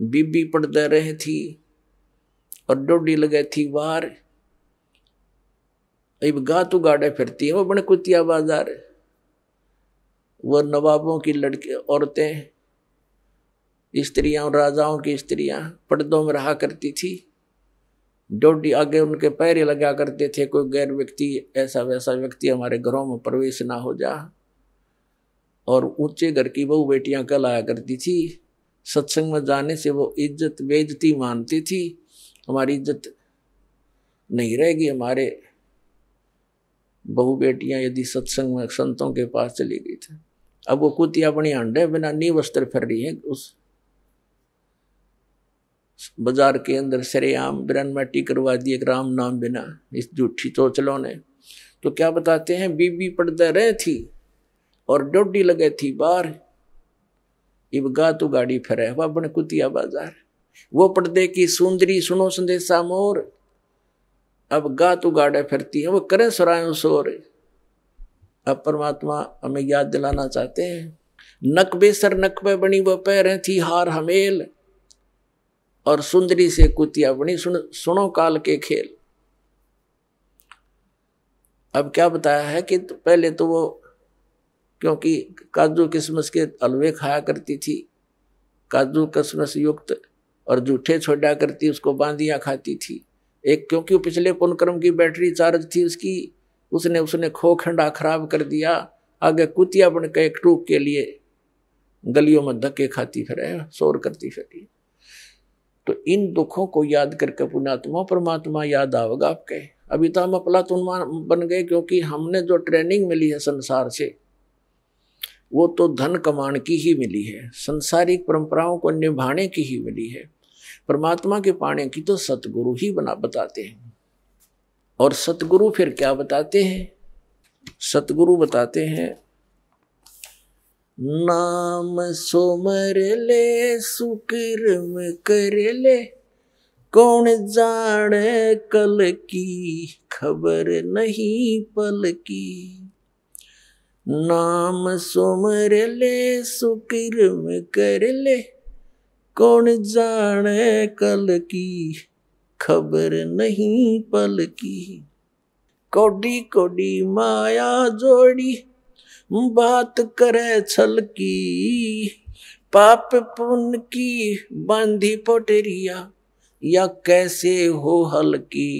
बीबी पढ़दा रहे थी और डोडी लगे थी बाहर अब गातू गाड़े फिरती है वो बड़े कुतिया बाजार वो नवाबों की लड़के औरतें स्त्रियां और राजाओं की स्त्रियां पर्दों में रहा करती थी डोडी आगे उनके पैर लगा करते थे कोई गैर व्यक्ति ऐसा वैसा व्यक्ति हमारे घरों में प्रवेश ना हो जा और ऊंचे घर की बहु बेटियां कल आया करती थी सत्संग में जाने से वो इज्जत बेजती मानती थी हमारी इज्जत नहीं रहेगी हमारे बहु बेटियां यदि सत्संग में संतों के पास चली गई थी अब वो कुतिया अपनी अंडे बिना नी वस्त्र फिर रही है उस बाजार के अंदर सरेआम बिरन मट्टी करवा दिए राम नाम बिना इस झूठी चोचलों ने तो क्या बताते हैं बीबी पड़ते रहे थी और डोडी लगे थी बाहर इब गा तू गाड़ी फिर बाबन कुतिया बाजार वो दे की सुंदरी सुनो संदेशा मोर अब गा तू गाड़े फिरती है वो करे सुरायो सोर अब परमात्मा हमें याद दिलाना चाहते हैं नकबे सर नकबे बनी वो पैर थी हार हमेल और सुंदरी से कुतिया बनी सुन सुनो काल के खेल अब क्या बताया है कि पहले तो वो क्योंकि काजू किसमस के अलवे खाया करती थी काजू किसमस युक्त और जूठे छोड़ा करती उसको बांधियाँ खाती थी एक क्योंकि पिछले पुनक्रम की बैटरी चार्ज थी उसकी उसने उसने खोखंडा खराब कर दिया आगे कुतिया बन के एक टूक के लिए गलियों में धक्के खाती फिर शोर करती फिरी तो इन दुखों को याद करके पुणात्मा परमात्मा याद आओगे आपके अभी तो हम अपला तुम बन गए क्योंकि हमने जो ट्रेनिंग मिली है संसार से वो तो धन कमाण की ही मिली है संसारिक परंपराओं को निभाने की ही मिली है परमात्मा के पाने की तो सतगुरु ही बना बताते हैं और सतगुरु फिर क्या बताते हैं सतगुरु बताते हैं नाम सोमर ले सुकर्म कर ले कौन जाने कल की खबर नहीं पल की नाम सुमर ले सुकिरम कर ले कौन जाने कल की खबर नहीं पल की कोडी कोडी माया जोड़ी बात करे छल की पाप पुन की बांधी पोटेरिया या कैसे हो हल की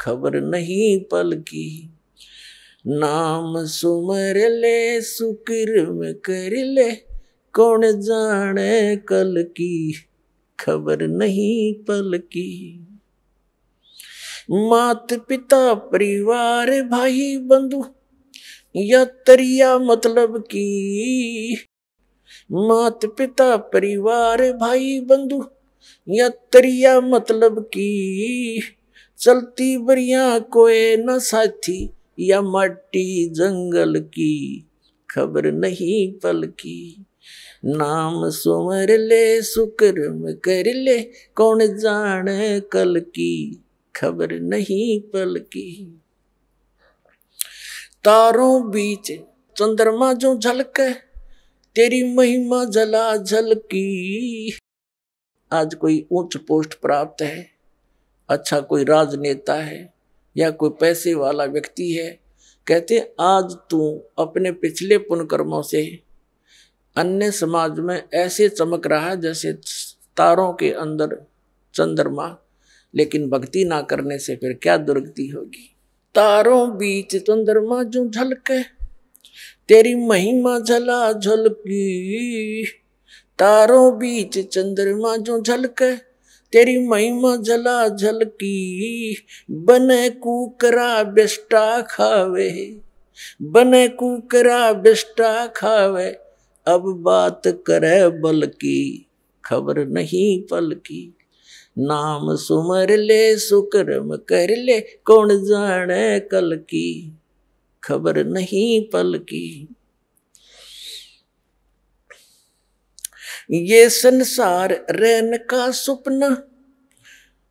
खबर नहीं पल की नाम सुमर ले सुकिर में कर ले कौन जाने कल की खबर नहीं पल की मात पिता परिवार भाई बंधु यात्रिया मतलब की मात पिता परिवार भाई बंधु यात्रिया मतलब की चलती बरिया कोई न साथी या मट्टी जंगल की खबर नहीं पल की नाम सुमर ले सुकर्म कर ले कौन जान कल की खबर नहीं पल की तारों बीच चंद्रमा जो झलक तेरी महिमा जला झलकी आज कोई उच्च पोस्ट प्राप्त है अच्छा कोई राजनेता है या कोई पैसे वाला व्यक्ति है कहते आज तू अपने पिछले पुनकर्मों से अन्य समाज में ऐसे चमक रहा है जैसे तारों के अंदर चंद्रमा लेकिन भक्ति ना करने से फिर क्या दुर्गति होगी तारों बीच चंद्रमा जो झलके तेरी महिमा झला झलकी तारों बीच चंद्रमा जो झलके तेरी महिमा जला झलकी बने कूकरा बेस्टा खावे बने कूकरा बेस्टा खावे अब बात करे बल की खबर नहीं पल की नाम सुमर ले सुकर्म कर ले कौन जाने कल की खबर नहीं पल की ये संसार रहन का सपना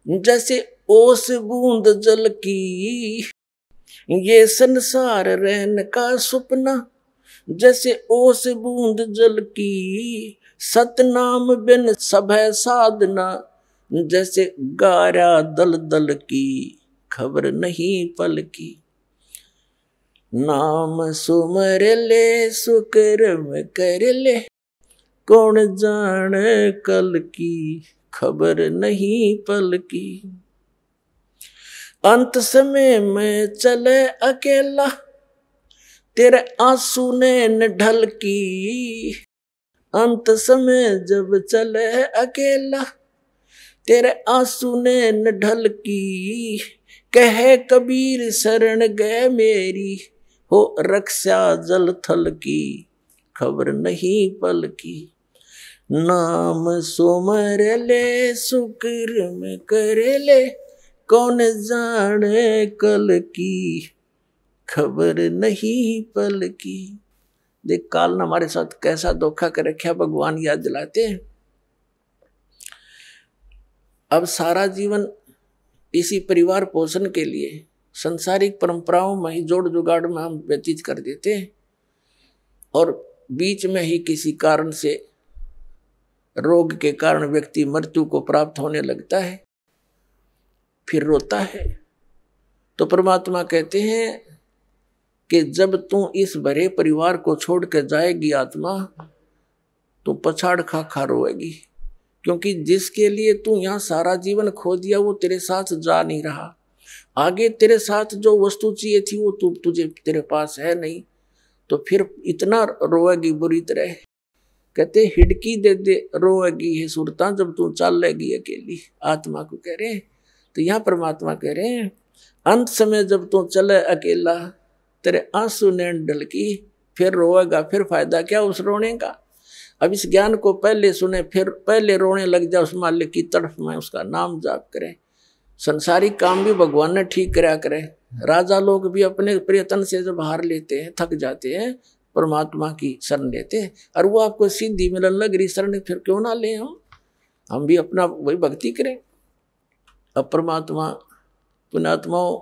जैसे ओस बूंद जल की ये संसार रहन का सपना जैसे ओस बूंद जल की सतनाम बिन सभय साधना जैसे गारा दल दल की खबर नहीं पल की नाम सुमर ले सुकर्म कर ले कौन जाने कल की खबर नहीं पल की अंत समय में चले अकेला तेरे आंसू ने ढल की अंत समय जब चले अकेला तेरे आंसू ने ढल की कहे कबीर शरण गए मेरी हो रक्षा जल थल की खबर नहीं पल की नाम सोमर ले शुक्र में कर ले कौन जाने कल की खबर नहीं पल की देख काल ने हमारे साथ कैसा धोखा कर रखा भगवान याद दिलाते हैं अब सारा जीवन इसी परिवार पोषण के लिए संसारिक परंपराओं में ही जोड़ जुगाड़ में हम व्यतीत कर देते हैं और बीच में ही किसी कारण से रोग के कारण व्यक्ति मृत्यु को प्राप्त होने लगता है फिर रोता है तो परमात्मा कहते हैं कि जब तू इस भरे परिवार को छोड़ कर जाएगी आत्मा तो पछाड़ खा खा रोएगी क्योंकि जिसके लिए तू यहाँ सारा जीवन खो दिया वो तेरे साथ जा नहीं रहा आगे तेरे साथ जो वस्तु चाहिए थी वो तु, तुझे तेरे पास है नहीं तो फिर इतना रोएगी बुरी तरह कहते हिडकी दे दे रोएगी है सुरता जब तू चल लेगी अकेली आत्मा को कह रहे हैं तो यहाँ परमात्मा कह रहे हैं अंत समय जब तू चले अकेला तेरे आंसू नैन डलकी फिर रोएगा फिर फायदा क्या उस रोने का अब इस ज्ञान को पहले सुने फिर पहले रोने लग जाए उस मालिक की तरफ में उसका नाम जाप करें संसारिक काम भी भगवान ने ठीक करा करें राजा लोग भी अपने प्रयत्न से जब हार लेते हैं थक जाते हैं परमात्मा की शरण लेते हैं और वो आपको सिंधी मिलन लग रही शरण फिर क्यों ना ले हम हम भी अपना वही भक्ति करें अब परमात्मा पुणात्माओं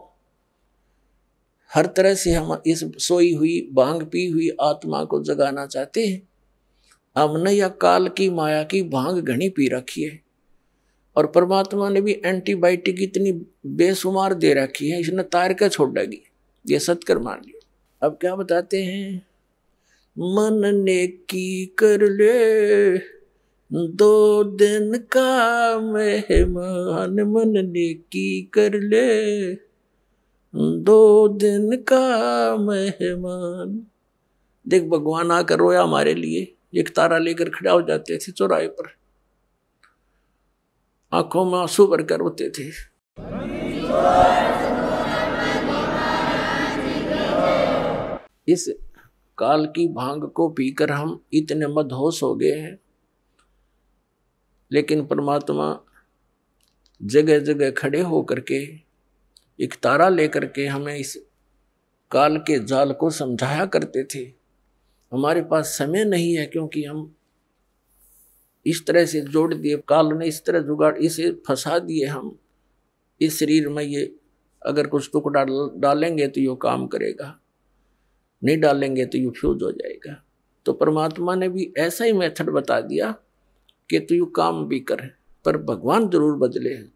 हर तरह से हम इस सोई हुई भांग पी हुई आत्मा को जगाना चाहते हैं हमने या काल की माया की भांग घनी पी रखी है और परमात्मा ने भी एंटीबायोटिक इतनी बेसुमार दे रखी है इसने तार के छोड़ डाली ये सत्कर मान लिया अब क्या बताते हैं मन ने की कर ले दो दिन का मेहमान मन ने की कर ले दो दिन का मेहमान देख भगवान आकर रोया हमारे लिए एक तारा लेकर खड़ा हो जाते थे चौराहे पर आंखों में आंसू भरकर रोते थे इस काल की भांग को पीकर हम इतने मदहोश हो गए हैं लेकिन परमात्मा जगह जगह खड़े होकर के एक तारा लेकर के हमें इस काल के जाल को समझाया करते थे हमारे पास समय नहीं है क्योंकि हम इस तरह से जोड़ दिए काल ने इस तरह जुगाड़ इसे फंसा दिए हम इस शरीर में ये अगर कुछ टुकड़ा डालेंगे तो ये काम करेगा नहीं डालेंगे तो यू फ्यूज हो जाएगा तो परमात्मा ने भी ऐसा ही मेथड बता दिया कि तू यू काम भी कर पर भगवान जरूर बदले हैं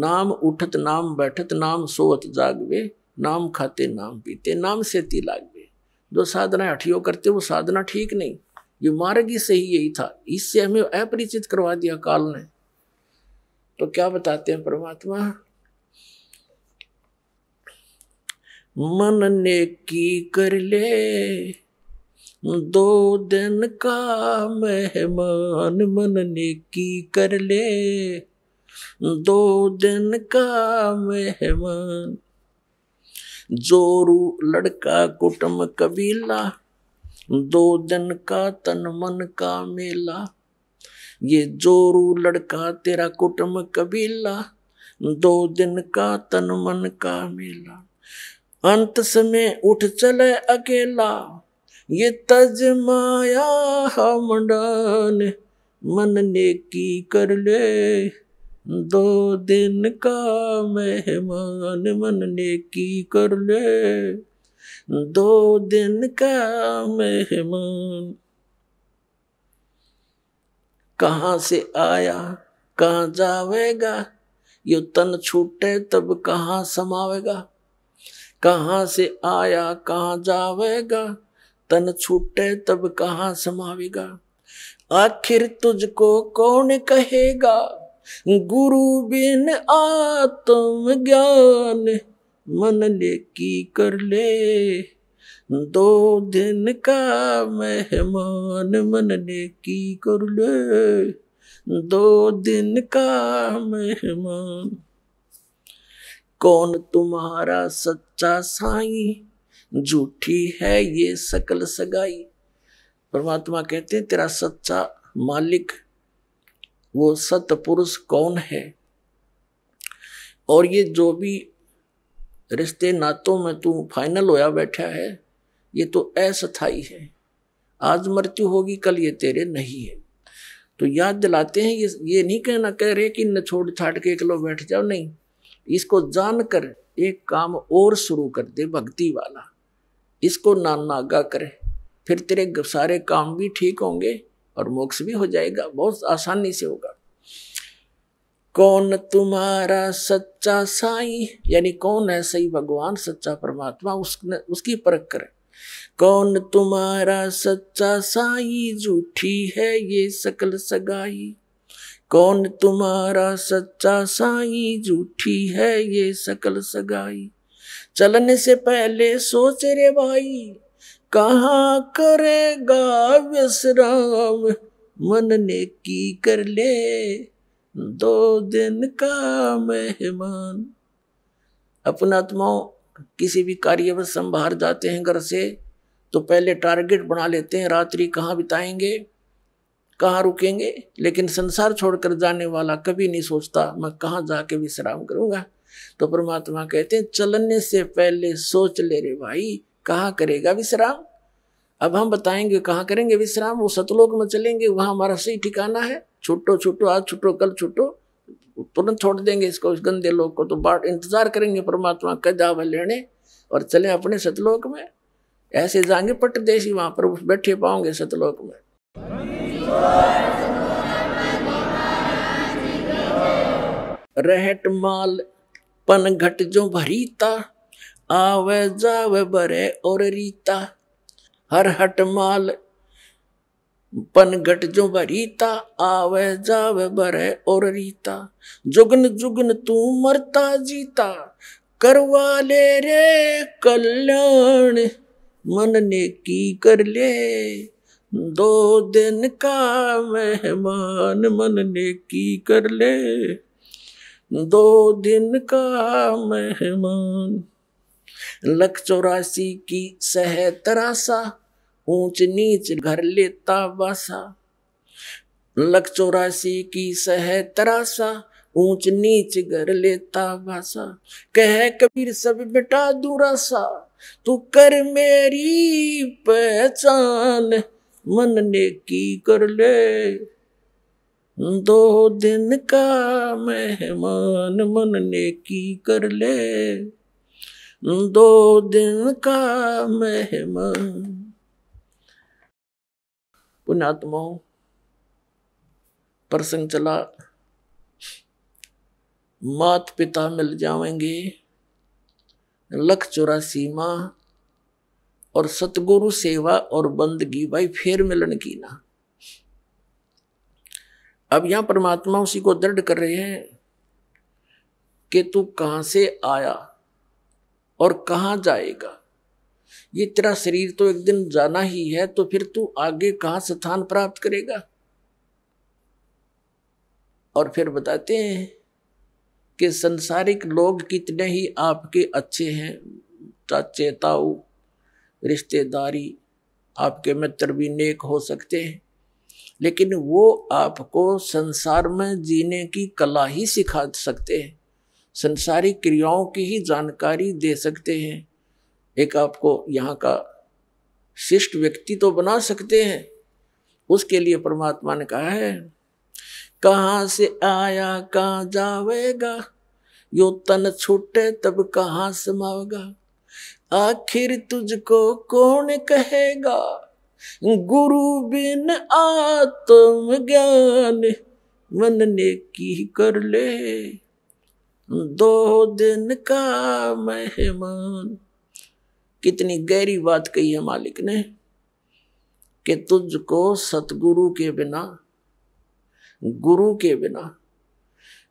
नाम उठत नाम बैठत नाम सोवत जागवे नाम खाते नाम पीते नाम से ती लागवे जो साधना अठियो करते वो साधना ठीक नहीं ये मार्ग ही सही यही था इससे हमें अपरिचित करवा दिया काल ने तो क्या बताते हैं परमात्मा मन ने की कर ले दो दिन का मेहमान मन ने की कर ले दो दिन का मेहमान जोरू लड़का कुटुम कबीला दो दिन का तन मन का मेला ये जोरू लड़का तेरा कुटुम कबीला दो दिन का तन मन का मेला अंत समय उठ चले अकेला ये तज माया हम मन ने की कर ले दो दिन का मेहमान मन ने की कर ले दो दिन का मेहमान कहाँ से आया कहाँ जावेगा यो तन छूटे तब कहाँ समावेगा कहाँ से आया कहाँ जावेगा तन छूटे तब कहाँ समावेगा आखिर तुझको कौन कहेगा गुरु बिन आत्म ज्ञान मन ले की कर ले दो दिन का मेहमान मन ले की कर ले दो दिन का मेहमान कौन तुम्हारा सच सच्चा साई झूठी है ये सकल सगाई परमात्मा कहते हैं तेरा सच्चा मालिक वो सतपुरुष कौन है और ये जो भी रिश्ते नातों में तू फाइनल होया बैठा है ये तो अस्थाई है आज मृत्यु होगी कल ये तेरे नहीं है तो याद दिलाते हैं ये ये नहीं कहना कह रहे कि न छोड़ छाड़ के एक लो बैठ जाओ नहीं इसको जानकर एक काम और शुरू कर दे भक्ति वाला इसको नागा करे फिर तेरे सारे काम भी ठीक होंगे और मोक्ष भी हो जाएगा बहुत आसानी से होगा कौन तुम्हारा सच्चा साई यानी कौन है सही भगवान सच्चा परमात्मा उसने उसकी परख कर कौन तुम्हारा सच्चा साई झूठी है ये सकल सगाई कौन तुम्हारा सच्चा साई झूठी है ये सकल सगाई चलने से पहले सोच रे भाई कहाँ करेगा विश्राम मन ने की कर ले दो दिन का मेहमान अपना आत्मा किसी भी कार्य में संभार जाते हैं घर से तो पहले टारगेट बना लेते हैं रात्रि कहाँ बिताएंगे कहाँ रुकेंगे लेकिन संसार छोड़कर जाने वाला कभी नहीं सोचता मैं कहाँ जाके विश्राम करूँगा तो परमात्मा कहते हैं चलने से पहले सोच ले रे भाई कहाँ करेगा विश्राम अब हम बताएंगे कहाँ करेंगे विश्राम वो सतलोक में चलेंगे वहाँ हमारा सही ठिकाना है छुट्टो छुट्टो आज छुट्टो कल छुट्टो तुरंत छोड़ देंगे इसको उस गंदे लोग को तो बाट इंतजार करेंगे परमात्मा कदा वह लेने और चले अपने सतलोक में ऐसे जाएंगे पट देसी वहाँ पर बैठे पाओगे सतलोक में रहट माल पन घट जो भरीता आवे जावे बरे और रीता हर हट माल घट जो भरीता आवे जावे बरे और रीता जुगन जुगन तू मरता जीता करवा ले रे कल्याण मन ने की कर ले दो दिन का मेहमान मन ने की कर ले दो दिन का मेहमान लख चौरासी की सह तरासा ऊंच नीच घर लेता बासा लख चौरासी की सह तरासा ऊंच नीच घर लेता बासा कह कबीर सब बेटा दूरा सा तू कर मेरी पहचान मन ने की कर ले दो दिन का मेहमान मन ने की कर ले दो दिन का मेहमान पुण्यात्माओं प्रसंग चला मात पिता मिल जाएंगे लख चौरासी माँ और सतगुरु सेवा और बंदगी भाई फेर मिलन की ना अब यहां परमात्मा उसी को दृढ़ कर रहे हैं कि तू कहां से आया और कहां जाएगा ये तेरा शरीर तो एक दिन जाना ही है तो फिर तू आगे कहां स्थान प्राप्त करेगा और फिर बताते हैं कि संसारिक लोग कितने ही आपके अच्छे हैं चाचे ताऊ रिश्तेदारी आपके मित्र भी नेक हो सकते हैं लेकिन वो आपको संसार में जीने की कला ही सिखा सकते हैं संसारी क्रियाओं की ही जानकारी दे सकते हैं एक आपको यहाँ का शिष्ट व्यक्ति तो बना सकते हैं उसके लिए परमात्मा ने कहा है कहाँ से आया कहाँ जावेगा यो तन छूटे तब कहाँ समावेगा आखिर तुझको कौन कहेगा गुरु बिन आत्म ज्ञान मन ने की कर ले दो दिन का मेहमान कितनी गहरी बात कही है मालिक ने कि तुझको सतगुरु के बिना गुरु के बिना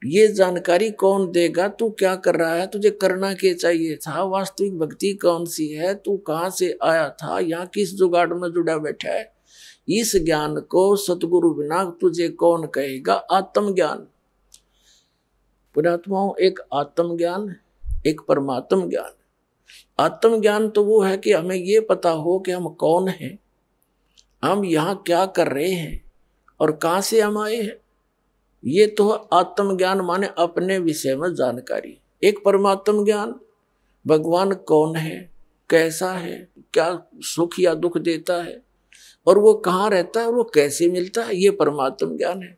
ये जानकारी कौन देगा तू क्या कर रहा है तुझे करना क्या चाहिए था वास्तविक भक्ति कौन सी है तू कहाँ से आया था यहाँ किस जुगाड़ में जुड़ा बैठा है इस ज्ञान को सतगुरु बिना तुझे कौन कहेगा आत्मज्ञान पुणात्माओं एक आत्मज्ञान एक परमात्म ज्ञान आत्मज्ञान तो वो है कि हमें ये पता हो कि हम कौन हैं हम यहाँ क्या कर रहे हैं और कहाँ से हम आए हैं ये तो आत्मज्ञान माने अपने विषय में जानकारी एक परमात्म ज्ञान भगवान कौन है कैसा है क्या सुख या दुख देता है और वो कहाँ रहता है वो कैसे मिलता है ये परमात्म ज्ञान है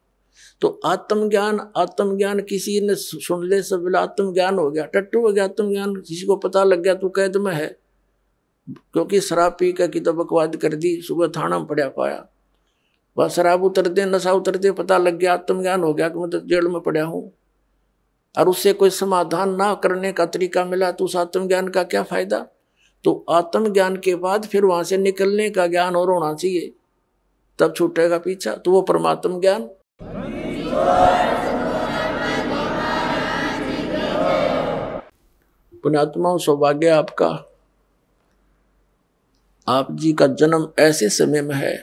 तो आत्मज्ञान आत्मज्ञान किसी ने सुन ले सब बोला आत्मज्ञान हो गया टट्टू हो गया आत्मज्ञान किसी को पता लग गया तो कैद में है क्योंकि शराब पी कि तो बकवाद कर दी सुबह थाना में पड़ा पाया वह शराब उतरते नशा उतरते पता लग गया आत्मज्ञान हो गया कि मैं तो जेल में पड़ा हूँ और उससे कोई समाधान ना करने का तरीका मिला तो उस आत्मज्ञान का क्या फायदा तो आत्मज्ञान के बाद फिर वहां से निकलने का ज्ञान और होना चाहिए तब छूटेगा पीछा तो वो परमात्म ज्ञान पुणात्मा सौभाग्य आपका आप जी का जन्म ऐसे समय में है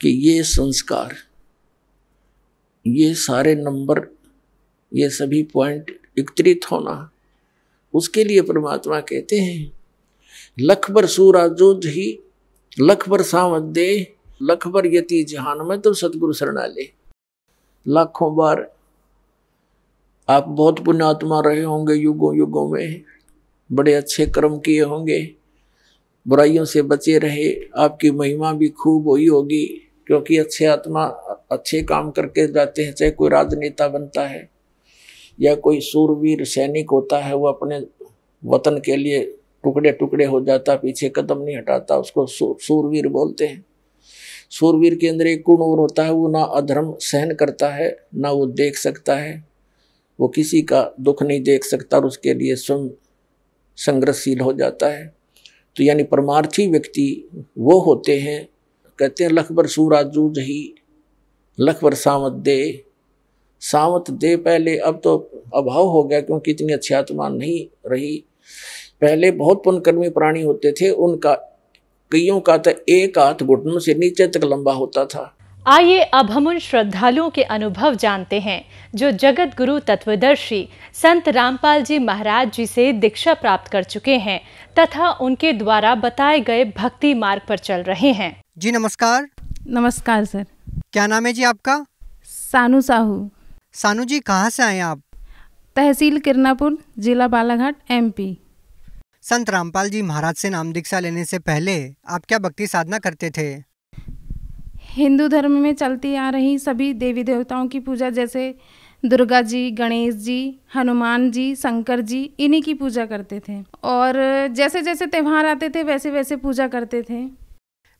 कि ये संस्कार ये सारे नंबर ये सभी पॉइंट एकत्रित होना उसके लिए परमात्मा कहते हैं लखबर सूराजोज ही लखबर सावत दे लखबर यति जहान में तो सदगुरु शरणाले लाखों बार आप बहुत पुण्यात्मा रहे होंगे युगों युगों में बड़े अच्छे कर्म किए होंगे बुराइयों से बचे रहे आपकी महिमा भी खूब हुई होगी क्योंकि अच्छे आत्मा अच्छे काम करके जाते हैं चाहे कोई राजनेता बनता है या कोई सूरवीर सैनिक होता है वो अपने वतन के लिए टुकड़े टुकड़े हो जाता पीछे कदम नहीं हटाता उसको सूरवीर बोलते हैं सूरवीर के अंदर एक गुण और होता है वो ना अधर्म सहन करता है ना वो देख सकता है वो किसी का दुख नहीं देख सकता और उसके लिए स्वयं संघर्षशील हो जाता है तो यानी परमार्थी व्यक्ति वो होते हैं कहते हैं लखबर सूरा जूझ ही लखबर सावत दे सावत दे पहले अब तो अभाव हो गया क्योंकि इतनी अच्छी आत्मा नहीं रही पहले बहुत पुनकर्मी प्राणी होते थे उनका कईयों का तो एक हाथ घुटनों से नीचे तक लंबा होता था आइए अब हम उन श्रद्धालुओं के अनुभव जानते हैं जो जगत गुरु तत्वदर्शी संत रामपाल जी महाराज जी से दीक्षा प्राप्त कर चुके हैं तथा उनके द्वारा बताए गए भक्ति मार्ग पर चल रहे हैं जी नमस्कार नमस्कार सर क्या नाम है जी आपका सानू साहू सानू जी कहाँ से आए आप तहसील किरनापुर जिला बालाघाट एमपी संत रामपाल जी महाराज से नाम दीक्षा लेने से पहले आप क्या भक्ति साधना करते थे हिंदू धर्म में चलती आ रही सभी देवी देवताओं की पूजा जैसे दुर्गा जी गणेश जी हनुमान जी शंकर जी इन्हीं की पूजा करते थे और जैसे जैसे त्यौहार आते थे वैसे वैसे पूजा करते थे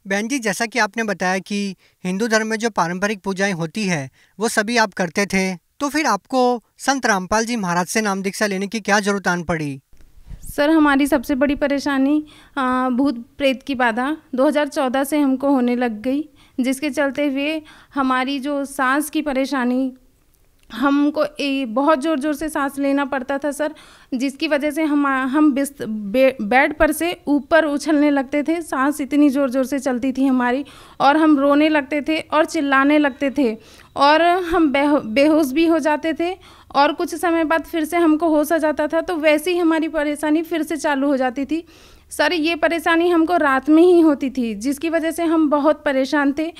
बहन जी जैसा कि आपने बताया कि हिंदू धर्म में जो पारंपरिक पूजाएं होती है वो सभी आप करते थे तो फिर आपको संत रामपाल जी महाराज से नाम दीक्षा लेने की क्या जरूरत आन पड़ी सर हमारी सबसे बड़ी परेशानी भूत प्रेत की बाधा 2014 से हमको होने लग गई जिसके चलते हुए हमारी जो सांस की परेशानी हमको बहुत ज़ोर ज़ोर से सांस लेना पड़ता था सर जिसकी वजह से हम हम बिस्त बे, बेड पर से ऊपर उछलने लगते थे सांस इतनी ज़ोर ज़ोर से चलती थी हमारी और हम रोने लगते थे और चिल्लाने लगते थे और हम बेहो बेहोश भी हो जाते थे और कुछ समय बाद फिर से हमको होश आ जाता था तो वैसे ही हमारी परेशानी फिर से चालू हो जाती थी सर ये परेशानी हमको रात में ही होती थी जिसकी वजह से हम बहुत परेशान थे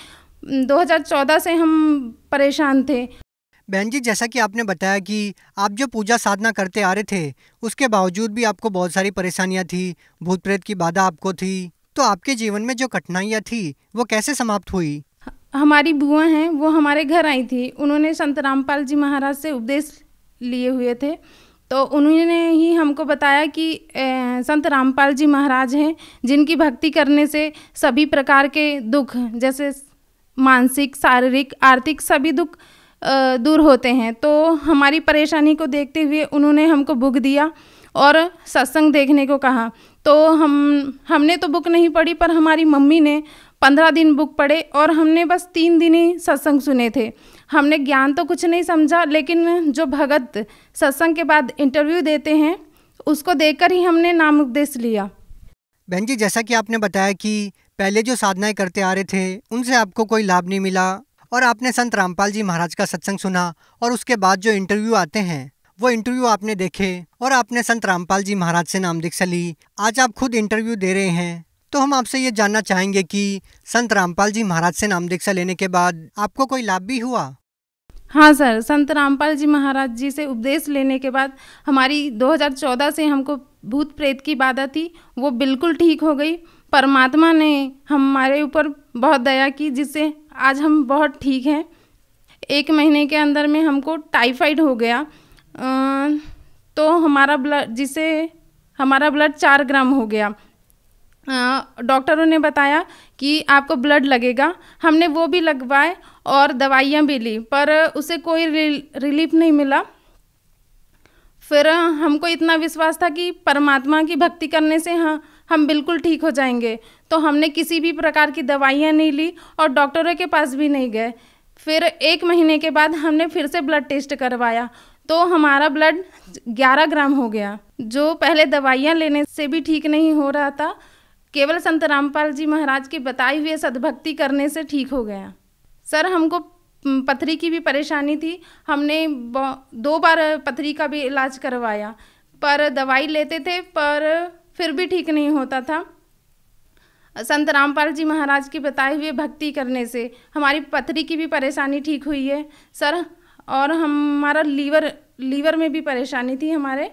2014 से हम परेशान थे बहन जी जैसा कि आपने बताया कि आप जो पूजा साधना करते आ रहे थे उसके बावजूद भी आपको बहुत सारी परेशानियां थी भूत प्रेत की बाधा आपको थी तो आपके जीवन में जो कठिनाइयां थी वो कैसे समाप्त हुई हमारी बुआ हैं वो हमारे घर आई थी उन्होंने संत रामपाल जी महाराज से उपदेश लिए हुए थे तो उन्होंने ही हमको बताया कि ए, संत रामपाल जी महाराज हैं जिनकी भक्ति करने से सभी प्रकार के दुख जैसे मानसिक शारीरिक आर्थिक सभी दुख दूर होते हैं तो हमारी परेशानी को देखते हुए उन्होंने हमको बुक दिया और सत्संग देखने को कहा तो हम हमने तो बुक नहीं पढ़ी पर हमारी मम्मी ने पंद्रह दिन बुक पढ़े और हमने बस तीन दिन ही सत्संग सुने थे हमने ज्ञान तो कुछ नहीं समझा लेकिन जो भगत सत्संग के बाद इंटरव्यू देते हैं उसको देखकर ही हमने नाम उपदेश लिया बहन जी जैसा कि आपने बताया कि पहले जो साधनाएं करते आ रहे थे उनसे आपको कोई लाभ नहीं मिला और आपने संत रामपाल जी महाराज का सत्संग सुना और उसके बाद जो इंटरव्यू आते हैं वो इंटरव्यू आपने देखे और आपने संत रामपाल जी महाराज से नाम दीक्षा ली आज आप खुद इंटरव्यू दे रहे हैं तो हम आपसे ये जानना चाहेंगे कि संत रामपाल जी महाराज से नाम दीक्षा लेने के बाद आपको कोई लाभ भी हुआ हाँ सर संत रामपाल जी महाराज जी से उपदेश लेने के बाद हमारी 2014 से हमको भूत प्रेत की बाधा थी वो बिल्कुल ठीक हो गई परमात्मा ने हमारे ऊपर बहुत दया की जिससे आज हम बहुत ठीक हैं एक महीने के अंदर में हमको टाइफाइड हो गया तो हमारा ब्लड जिसे हमारा ब्लड चार ग्राम हो गया डॉक्टरों ने बताया कि आपको ब्लड लगेगा हमने वो भी लगवाए और दवाइयाँ भी ली पर उसे कोई रिलीफ नहीं मिला फिर हमको इतना विश्वास था कि परमात्मा की भक्ति करने से हाँ हम बिल्कुल ठीक हो जाएंगे तो हमने किसी भी प्रकार की दवाइयाँ नहीं ली और डॉक्टरों के पास भी नहीं गए फिर एक महीने के बाद हमने फिर से ब्लड टेस्ट करवाया तो हमारा ब्लड 11 ग्राम हो गया जो पहले दवाइयाँ लेने से भी ठीक नहीं हो रहा था केवल संत रामपाल जी महाराज के बताए हुए सद्भक्ति करने से ठीक हो गया सर हमको पथरी की भी परेशानी थी हमने दो बार पथरी का भी इलाज करवाया पर दवाई लेते थे पर फिर भी ठीक नहीं होता था संत रामपाल जी महाराज की बताए हुए भक्ति करने से हमारी पथरी की भी परेशानी ठीक हुई है सर और हमारा लीवर लीवर में भी परेशानी थी हमारे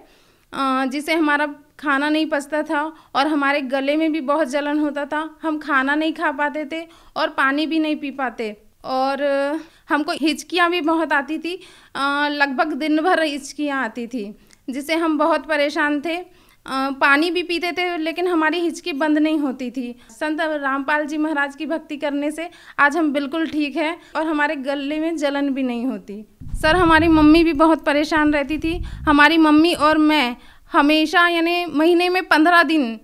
जिसे हमारा खाना नहीं पचता था और हमारे गले में भी बहुत जलन होता था हम खाना नहीं खा पाते थे और पानी भी नहीं पी पाते और हमको हिचकियाँ भी बहुत आती थी लगभग दिन भर हिचकियाँ आती थी जिसे हम बहुत परेशान थे पानी भी पीते थे लेकिन हमारी हिचकी बंद नहीं होती थी संत रामपाल जी महाराज की भक्ति करने से आज हम बिल्कुल ठीक हैं और हमारे गले में जलन भी नहीं होती सर हमारी मम्मी भी बहुत परेशान रहती थी हमारी मम्मी और मैं हमेशा यानी महीने में पंद्रह दिन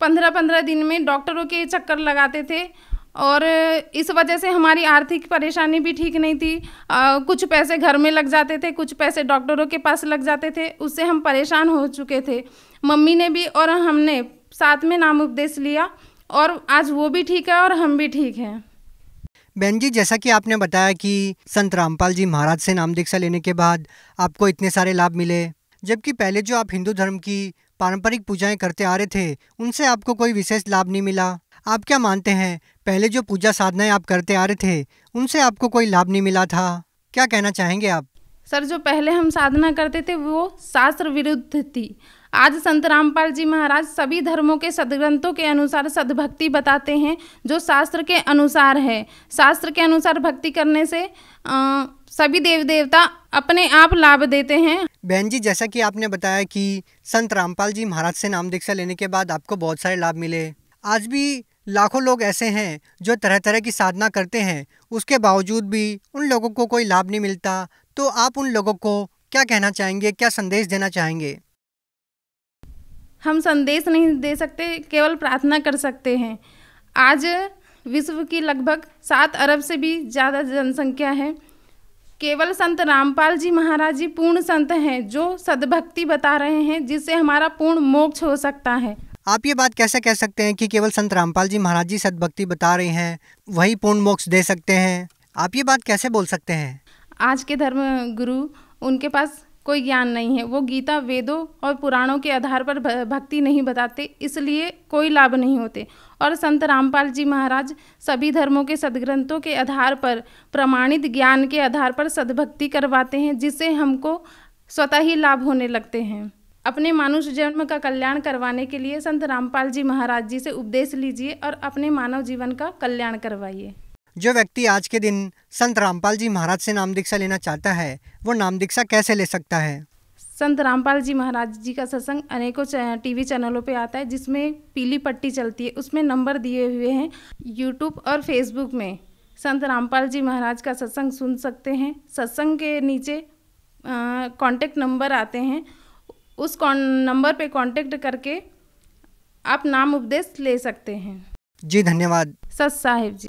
पंद्रह पंद्रह दिन में डॉक्टरों के चक्कर लगाते थे और इस वजह से हमारी आर्थिक परेशानी भी ठीक नहीं थी आ, कुछ पैसे घर में लग जाते थे कुछ पैसे डॉक्टरों के पास लग जाते थे उससे हम परेशान हो चुके थे मम्मी ने भी और हमने साथ में नाम उपदेश लिया और आज वो भी ठीक है और हम भी ठीक हैं बहन जी जैसा कि आपने बताया कि संत रामपाल जी महाराज से नाम दीक्षा लेने के बाद आपको इतने सारे लाभ मिले जबकि पहले जो आप हिंदू धर्म की पारंपरिक पूजाएं करते आ रहे थे उनसे आपको कोई विशेष लाभ नहीं मिला आप क्या मानते हैं पहले जो पूजा साधनाएं आप करते आ रहे थे उनसे आपको कोई लाभ नहीं मिला था क्या कहना चाहेंगे आप सर जो पहले हम साधना करते थे वो शास्त्र विरुद्ध थी आज संत रामपाल जी महाराज सभी धर्मों के सदग्रंथों के अनुसार सद्भक्ति बताते हैं जो शास्त्र के अनुसार है शास्त्र के अनुसार भक्ति करने से आ, सभी देव देवता अपने आप लाभ देते हैं बहन जी जैसा कि आपने बताया कि संत रामपाल जी महाराज से नाम दीक्षा लेने के बाद आपको बहुत सारे लाभ मिले आज भी लाखों लोग ऐसे हैं जो तरह तरह की साधना करते हैं उसके बावजूद भी उन लोगों को कोई लाभ नहीं मिलता तो आप उन लोगों को क्या कहना चाहेंगे क्या संदेश देना चाहेंगे हम संदेश नहीं दे सकते केवल प्रार्थना कर सकते हैं आज विश्व की लगभग सात अरब से भी ज़्यादा जनसंख्या है केवल संत रामपाल जी महाराज जी पूर्ण संत हैं जो सदभक्ति बता रहे हैं जिससे हमारा पूर्ण मोक्ष हो सकता है आप ये बात कैसे कह सकते हैं कि केवल संत रामपाल जी महाराज जी सदभक्ति बता रहे हैं वही पूर्ण मोक्ष दे सकते हैं आप ये बात कैसे बोल सकते हैं आज के धर्म गुरु उनके पास कोई ज्ञान नहीं है वो गीता वेदों और पुराणों के आधार पर भक्ति नहीं बताते इसलिए कोई लाभ नहीं होते और संत रामपाल जी महाराज सभी धर्मों के सदग्रंथों के आधार पर प्रमाणित ज्ञान के आधार पर सद्भक्ति करवाते हैं जिससे हमको स्वतः ही लाभ होने लगते हैं अपने मानुष जन्म का कल्याण करवाने के लिए संत रामपाल जी महाराज जी से उपदेश लीजिए और अपने मानव जीवन का कल्याण करवाइए जो व्यक्ति आज के दिन संत रामपाल जी महाराज से नाम दीक्षा लेना चाहता है वो नाम दीक्षा कैसे ले सकता है संत रामपाल जी महाराज जी का सत्संग अनेकों टीवी चैनलों पे आता है जिसमें पीली पट्टी चलती है उसमें नंबर दिए हुए हैं यूट्यूब और फेसबुक में संत रामपाल जी महाराज का सत्संग सुन सकते हैं सत्संग के नीचे कांटेक्ट नंबर आते हैं उस नंबर पे कांटेक्ट करके आप नाम उपदेश ले सकते हैं जी धन्यवाद सत साहिब जी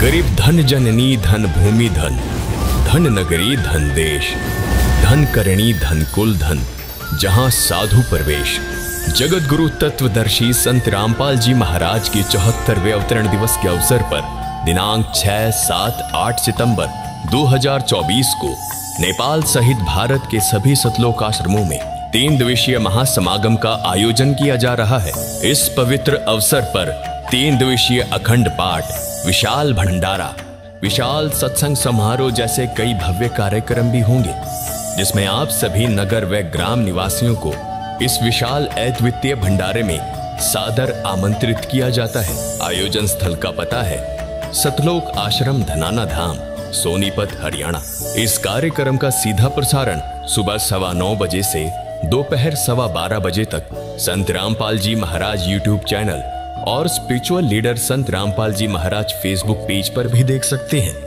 गरीब धन जननी धन भूमि धन धन नगरी धन देश धन करणी धन कुल धन जहां साधु प्रवेश जगत गुरु तत्वदर्शी संत रामपाल जी महाराज के चौहत्तरवे अवतरण दिवस के अवसर पर दिनांक 6, 7, 8 सितंबर 2024 को नेपाल सहित भारत के सभी सतलोक आश्रमों में तीन दिवसीय महासमागम का आयोजन किया जा रहा है इस पवित्र अवसर पर तीन दिवसीय अखंड पाठ विशाल भंडारा विशाल सत्संग समारोह जैसे कई भव्य कार्यक्रम भी होंगे जिसमें आप सभी नगर व ग्राम निवासियों को इस विशाल अद्वितीय भंडारे में सादर आमंत्रित किया जाता है आयोजन स्थल का पता है सतलोक आश्रम धनाना धाम सोनीपत हरियाणा इस कार्यक्रम का सीधा प्रसारण सुबह सवा नौ बजे से दोपहर सवा बारह बजे तक संत रामपाल जी महाराज यूट्यूब चैनल और spiritual leader Sant Rampal ji Maharaj Facebook page पर भी देख सकते हैं